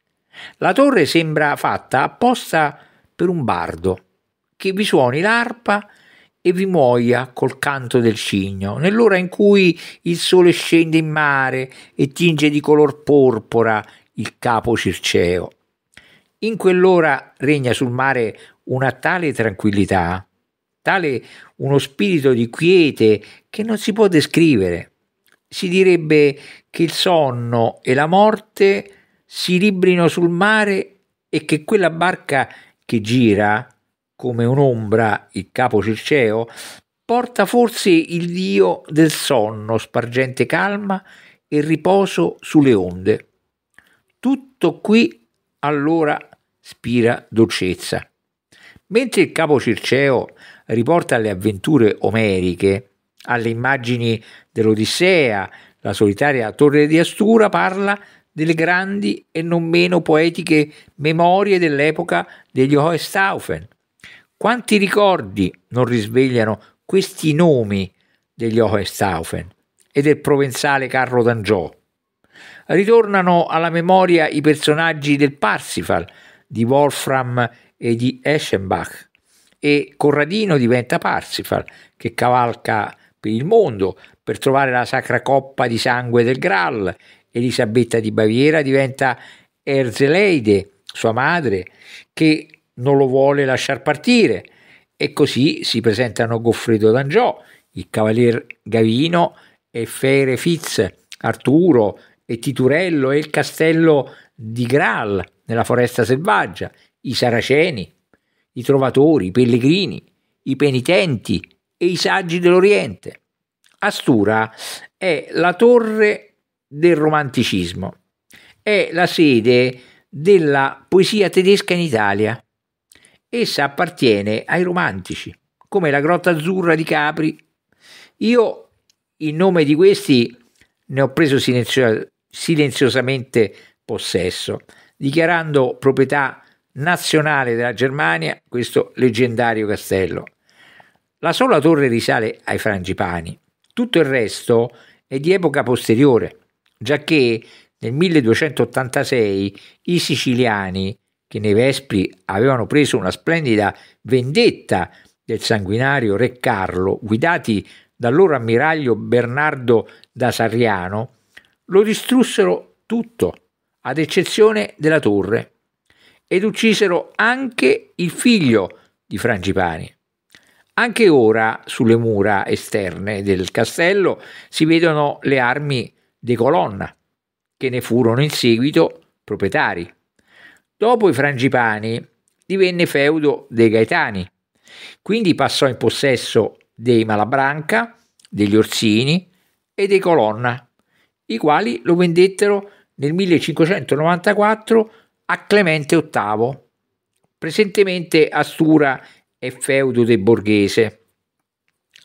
La torre sembra fatta apposta per un bardo che vi suoni l'arpa e vi muoia col canto del cigno, nell'ora in cui il sole scende in mare e tinge di color porpora il capo circeo. In quell'ora regna sul mare una tale tranquillità, tale uno spirito di quiete che non si può descrivere. Si direbbe che il sonno e la morte si librino sul mare e che quella barca che gira, come un'ombra, il capo circeo, porta forse il dio del sonno, spargente calma e riposo sulle onde. Tutto qui allora spira dolcezza. Mentre il capo Circeo riporta le avventure omeriche, alle immagini dell'Odissea, la solitaria torre di Astura parla delle grandi e non meno poetiche memorie dell'epoca degli Hohenstaufen. Quanti ricordi non risvegliano questi nomi degli Hohenstaufen e del provenzale Carlo d'Angiò? Ritornano alla memoria i personaggi del Parsifal, di Wolfram e di Eschenbach e Corradino diventa Parsifal che cavalca per il mondo per trovare la sacra coppa di sangue del Graal. Elisabetta di Baviera diventa Erzeleide, sua madre, che non lo vuole lasciar partire. E così si presentano Goffredo d'Angiò, il cavalier Gavino e Fere Fitz, Arturo e Titurello e il castello di Graal nella foresta selvaggia, i saraceni, i trovatori, i pellegrini, i penitenti, e i saggi dell'Oriente. Astura è la torre del romanticismo, è la sede della poesia tedesca in Italia. Essa appartiene ai romantici, come la Grotta Azzurra di Capri. Io, in nome di questi, ne ho preso silenzio silenziosamente possesso, dichiarando proprietà nazionale della Germania questo leggendario castello. La sola torre risale ai Frangipani, tutto il resto è di epoca posteriore, giacché nel 1286 i siciliani, che nei Vespri avevano preso una splendida vendetta del sanguinario re Carlo, guidati dal loro ammiraglio Bernardo da Sarriano, lo distrussero tutto, ad eccezione della torre, ed uccisero anche il figlio di Frangipani. Anche ora sulle mura esterne del castello si vedono le armi dei Colonna, che ne furono in seguito proprietari. Dopo i Frangipani divenne feudo dei Gaetani, quindi passò in possesso dei Malabranca, degli Orsini e dei Colonna, i quali lo vendettero nel 1594 a Clemente VIII, presentemente Astura e feudo del borghese.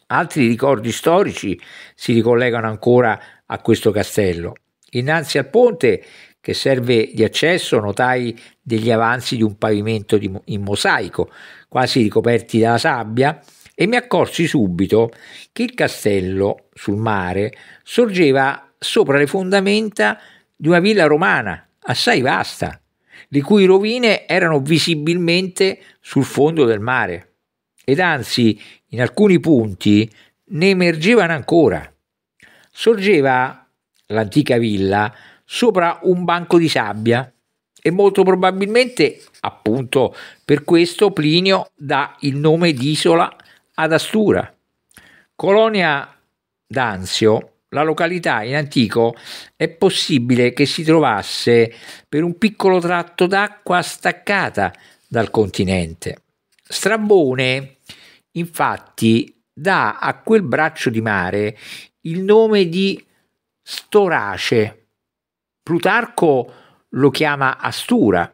Altri ricordi storici si ricollegano ancora a questo castello. Innanzi al ponte, che serve di accesso, notai degli avanzi di un pavimento di, in mosaico, quasi ricoperti dalla sabbia, e mi accorsi subito che il castello sul mare sorgeva sopra le fondamenta di una villa romana assai vasta, le cui rovine erano visibilmente sul fondo del mare ed anzi in alcuni punti ne emergevano ancora. Sorgeva l'antica villa sopra un banco di sabbia e molto probabilmente appunto per questo Plinio dà il nome di isola ad Astura. Colonia d'Anzio la località in antico è possibile che si trovasse per un piccolo tratto d'acqua staccata dal continente. Strabone, infatti, dà a quel braccio di mare il nome di Storace. Plutarco lo chiama Astura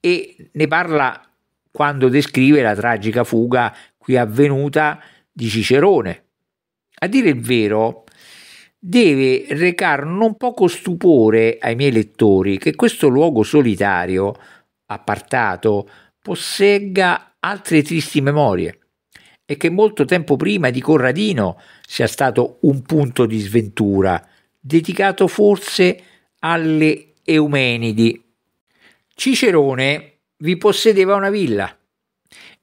e ne parla quando descrive la tragica fuga qui avvenuta di Cicerone. A dire il vero, deve recar non poco stupore ai miei lettori che questo luogo solitario, appartato, possegga altre tristi memorie e che molto tempo prima di Corradino sia stato un punto di sventura, dedicato forse alle Eumenidi. Cicerone vi possedeva una villa.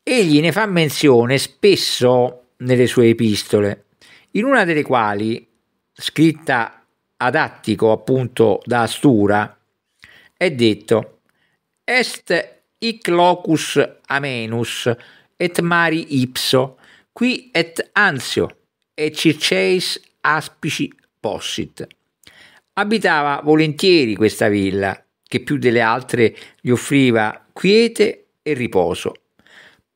Egli ne fa menzione spesso nelle sue epistole, in una delle quali scritta ad Attico appunto da Astura, è detto Est hic locus amenus et mari ipso, qui et ansio, et circeis aspici possit. Abitava volentieri questa villa, che più delle altre gli offriva quiete e riposo.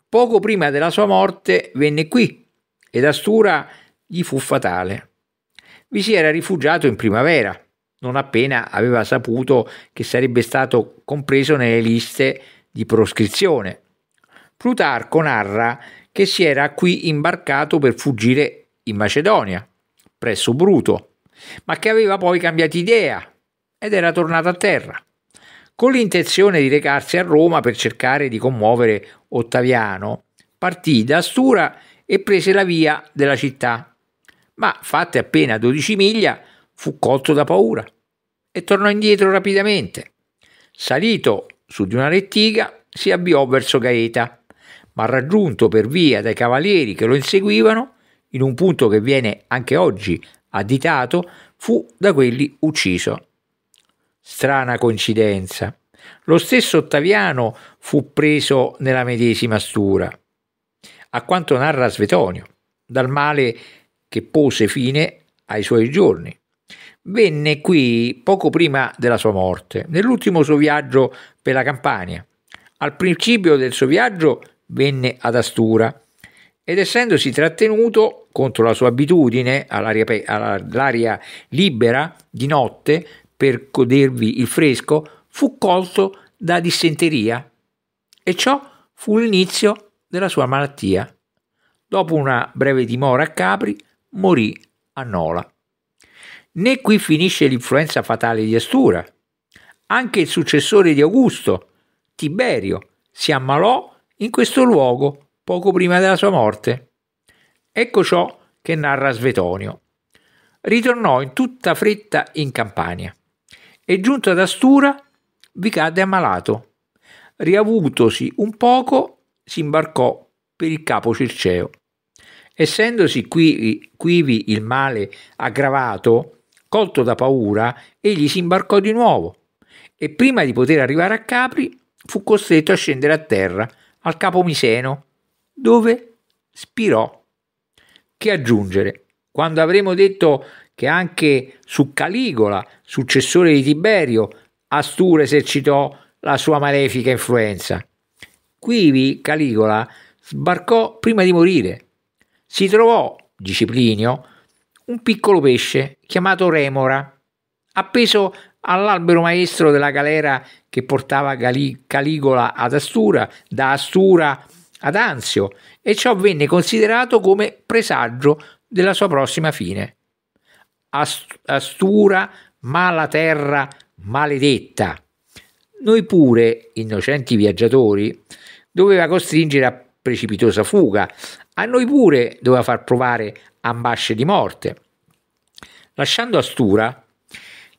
Poco prima della sua morte venne qui ed Astura gli fu fatale vi si era rifugiato in primavera, non appena aveva saputo che sarebbe stato compreso nelle liste di proscrizione. Plutarco narra che si era qui imbarcato per fuggire in Macedonia, presso Bruto, ma che aveva poi cambiato idea ed era tornato a terra, con l'intenzione di recarsi a Roma per cercare di commuovere Ottaviano, partì da Astura e prese la via della città ma fatte appena 12 miglia fu colto da paura e tornò indietro rapidamente. Salito su di una lettiga, si avviò verso Gaeta, ma raggiunto per via dai cavalieri che lo inseguivano, in un punto che viene anche oggi additato, fu da quelli ucciso. Strana coincidenza. Lo stesso Ottaviano fu preso nella medesima stura. A quanto narra Svetonio, dal male che pose fine ai suoi giorni. Venne qui poco prima della sua morte, nell'ultimo suo viaggio per la Campania. Al principio del suo viaggio venne ad Astura ed essendosi trattenuto contro la sua abitudine all'aria, all'aria libera di notte per godervi il fresco, fu colto da dissenteria e ciò fu l'inizio della sua malattia. Dopo una breve dimora a Capri, morì a Nola. Né qui finisce l'influenza fatale di Astura. Anche il successore di Augusto, Tiberio, si ammalò in questo luogo poco prima della sua morte. Ecco ciò che narra Svetonio. Ritornò in tutta fretta in Campania e giunto ad Astura vi cadde ammalato. Riavutosi un poco, si imbarcò per il capo Circeo. Essendosi qui, quivi il male aggravato, colto da paura, egli si imbarcò di nuovo e prima di poter arrivare a Capri fu costretto a scendere a terra, al capo Miseno, dove spirò. Che aggiungere? Quando avremo detto che anche su Caligola, successore di Tiberio, Astur esercitò la sua malefica influenza. Quivi Caligola sbarcò prima di morire si trovò, dice Plinio, un piccolo pesce chiamato remora, appeso all'albero maestro della galera che portava Gali Caligola ad Astura, da Astura ad Anzio, e ciò venne considerato come presagio della sua prossima fine. Ast Astura, mala terra maledetta. Noi pure, innocenti viaggiatori, doveva costringere a precipitosa fuga, a noi pure doveva far provare ambasce di morte. Lasciando Astura,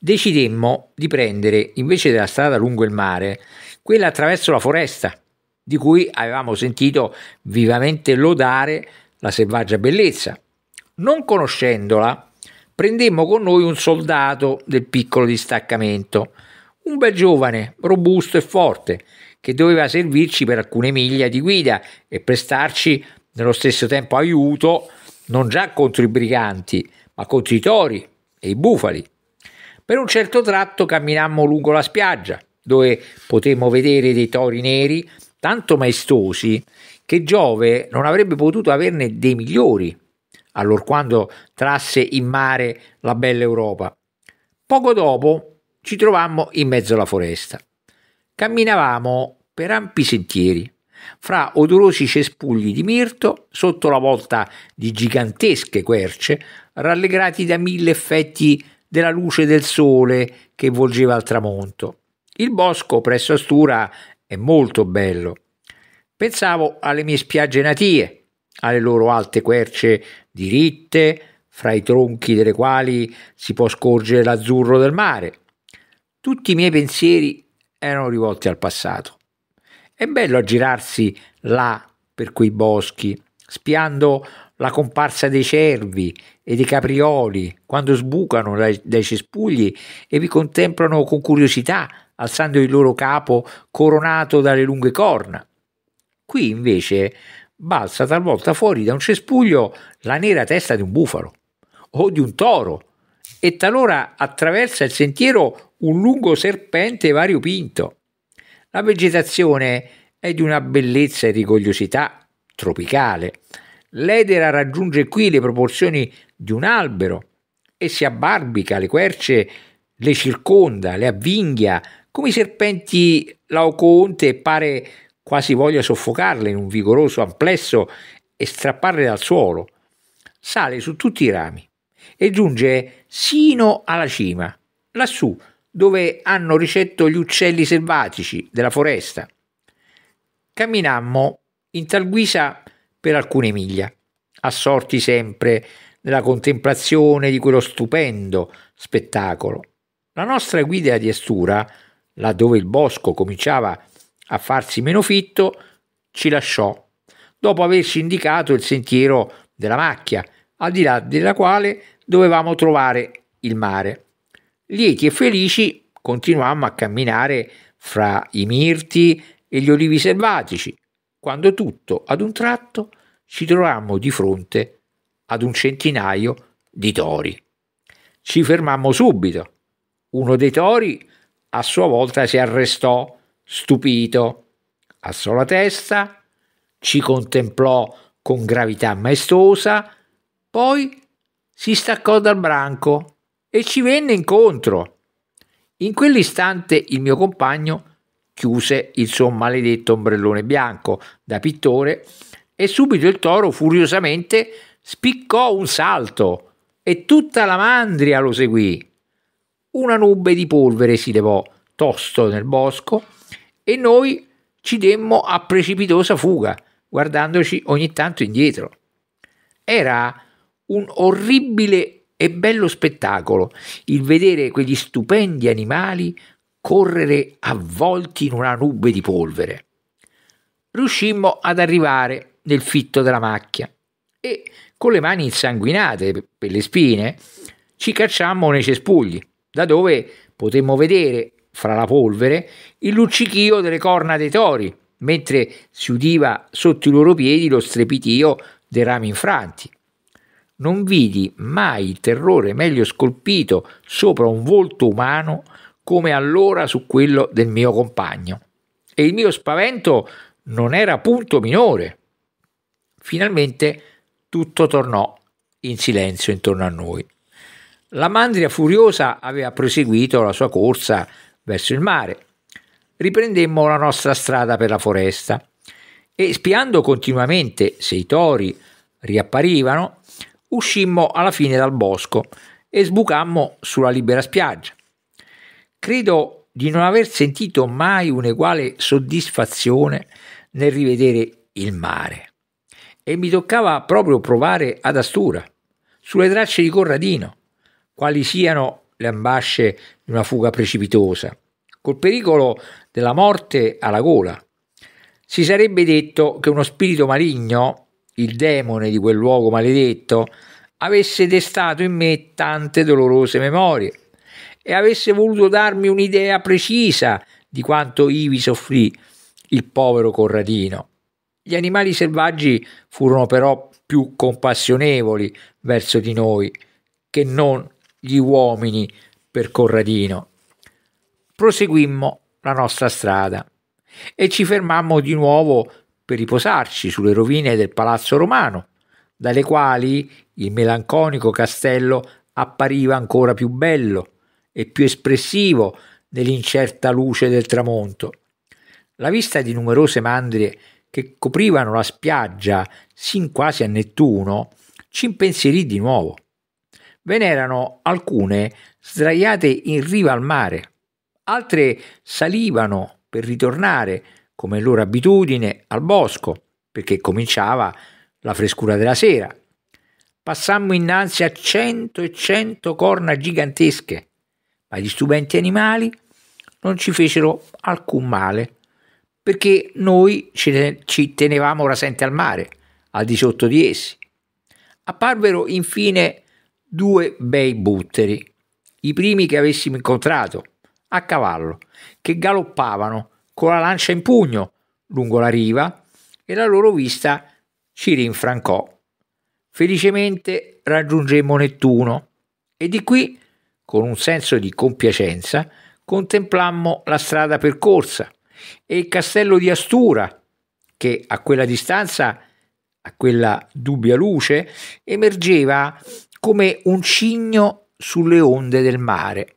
decidemmo di prendere, invece della strada lungo il mare, quella attraverso la foresta, di cui avevamo sentito vivamente lodare la selvaggia bellezza. Non conoscendola, prendemmo con noi un soldato del piccolo distaccamento, un bel giovane, robusto e forte, che doveva servirci per alcune miglia di guida e prestarci un'altra nello stesso tempo aiuto non già contro i briganti, ma contro i tori e i bufali. Per un certo tratto camminammo lungo la spiaggia, dove potemmo vedere dei tori neri tanto maestosi che Giove non avrebbe potuto averne dei migliori, allorquando trasse in mare la bella Europa. Poco dopo ci trovammo in mezzo alla foresta. Camminavamo per ampi sentieri fra odorosi cespugli di mirto, sotto la volta di gigantesche querce, rallegrati da mille effetti della luce del sole che volgeva al tramonto. Il bosco presso Astura è molto bello. Pensavo alle mie spiagge natie, alle loro alte querce diritte, fra i tronchi delle quali si può scorgere l'azzurro del mare. Tutti i miei pensieri erano rivolti al passato. È bello aggirarsi là per quei boschi, spiando la comparsa dei cervi e dei caprioli quando sbucano dai, dai cespugli e vi contemplano con curiosità, alzando il loro capo coronato dalle lunghe corna. Qui invece balza talvolta fuori da un cespuglio la nera testa di un bufalo o di un toro e talora attraversa il sentiero un lungo serpente variopinto. La vegetazione è di una bellezza e rigogliosità tropicale. L'edera raggiunge qui le proporzioni di un albero e si abbarbica, le querce le circonda, le avvinghia, come i serpenti laoconte e pare quasi voglia soffocarle in un vigoroso amplesso e strapparle dal suolo. Sale su tutti i rami e giunge sino alla cima, lassù dove hanno ricetto gli uccelli selvatici della foresta. Camminammo in tal guisa per alcune miglia, assorti sempre nella contemplazione di quello stupendo spettacolo. La nostra guida di Estura, laddove il bosco cominciava a farsi meno fitto, ci lasciò, dopo averci indicato il sentiero della macchia, al di là della quale dovevamo trovare il mare. Lieti e felici continuammo a camminare fra i mirti e gli olivi selvatici, quando tutto ad un tratto ci trovammo di fronte ad un centinaio di tori. Ci fermammo subito. Uno dei tori a sua volta si arrestò, stupito, alzò la testa, ci contemplò con gravità maestosa, poi si staccò dal branco e ci venne incontro. In quell'istante il mio compagno chiuse il suo maledetto ombrellone bianco da pittore e subito il toro furiosamente spiccò un salto e tutta la mandria lo seguì. Una nube di polvere si levò tosto nel bosco e noi ci demmo a precipitosa fuga, guardandoci ogni tanto indietro. Era un orribile e bello spettacolo il vedere quegli stupendi animali correre avvolti in una nube di polvere. Riuscimmo ad arrivare nel fitto della macchia e con le mani insanguinate per le spine ci cacciammo nei cespugli, da dove potemmo vedere fra la polvere il luccichio delle corna dei tori, mentre si udiva sotto i loro piedi lo strepitio dei rami infranti non vidi mai il terrore meglio scolpito sopra un volto umano come allora su quello del mio compagno. E il mio spavento non era punto minore. Finalmente tutto tornò in silenzio intorno a noi. La mandria furiosa aveva proseguito la sua corsa verso il mare. Riprendemmo la nostra strada per la foresta e spiando continuamente se i tori riapparivano, uscimmo alla fine dal bosco e sbucammo sulla libera spiaggia. Credo di non aver sentito mai un'eguale soddisfazione nel rivedere il mare. E mi toccava proprio provare ad Astura, sulle tracce di Corradino, quali siano le ambasce di una fuga precipitosa, col pericolo della morte alla gola. Si sarebbe detto che uno spirito maligno il demone di quel luogo maledetto, avesse destato in me tante dolorose memorie e avesse voluto darmi un'idea precisa di quanto ivi soffrì il povero Corradino. Gli animali selvaggi furono però più compassionevoli verso di noi che non gli uomini per Corradino. Proseguimmo la nostra strada e ci fermammo di nuovo per riposarci sulle rovine del palazzo romano, dalle quali il melanconico castello appariva ancora più bello e più espressivo nell'incerta luce del tramonto. La vista di numerose mandrie che coprivano la spiaggia sin quasi a Nettuno ci impensierì di nuovo. Ve n'erano alcune sdraiate in riva al mare, altre salivano per ritornare come loro abitudine, al bosco, perché cominciava la frescura della sera. Passammo innanzi a cento e cento corna gigantesche, ma gli stupenti animali non ci fecero alcun male, perché noi ci tenevamo rasente al mare, al di sotto di essi. Apparvero infine due bei butteri, i primi che avessimo incontrato, a cavallo, che galoppavano con la lancia in pugno lungo la riva e la loro vista ci rinfrancò. Felicemente raggiungemmo Nettuno e di qui, con un senso di compiacenza, contemplammo la strada percorsa e il castello di Astura, che a quella distanza, a quella dubbia luce, emergeva come un cigno sulle onde del mare.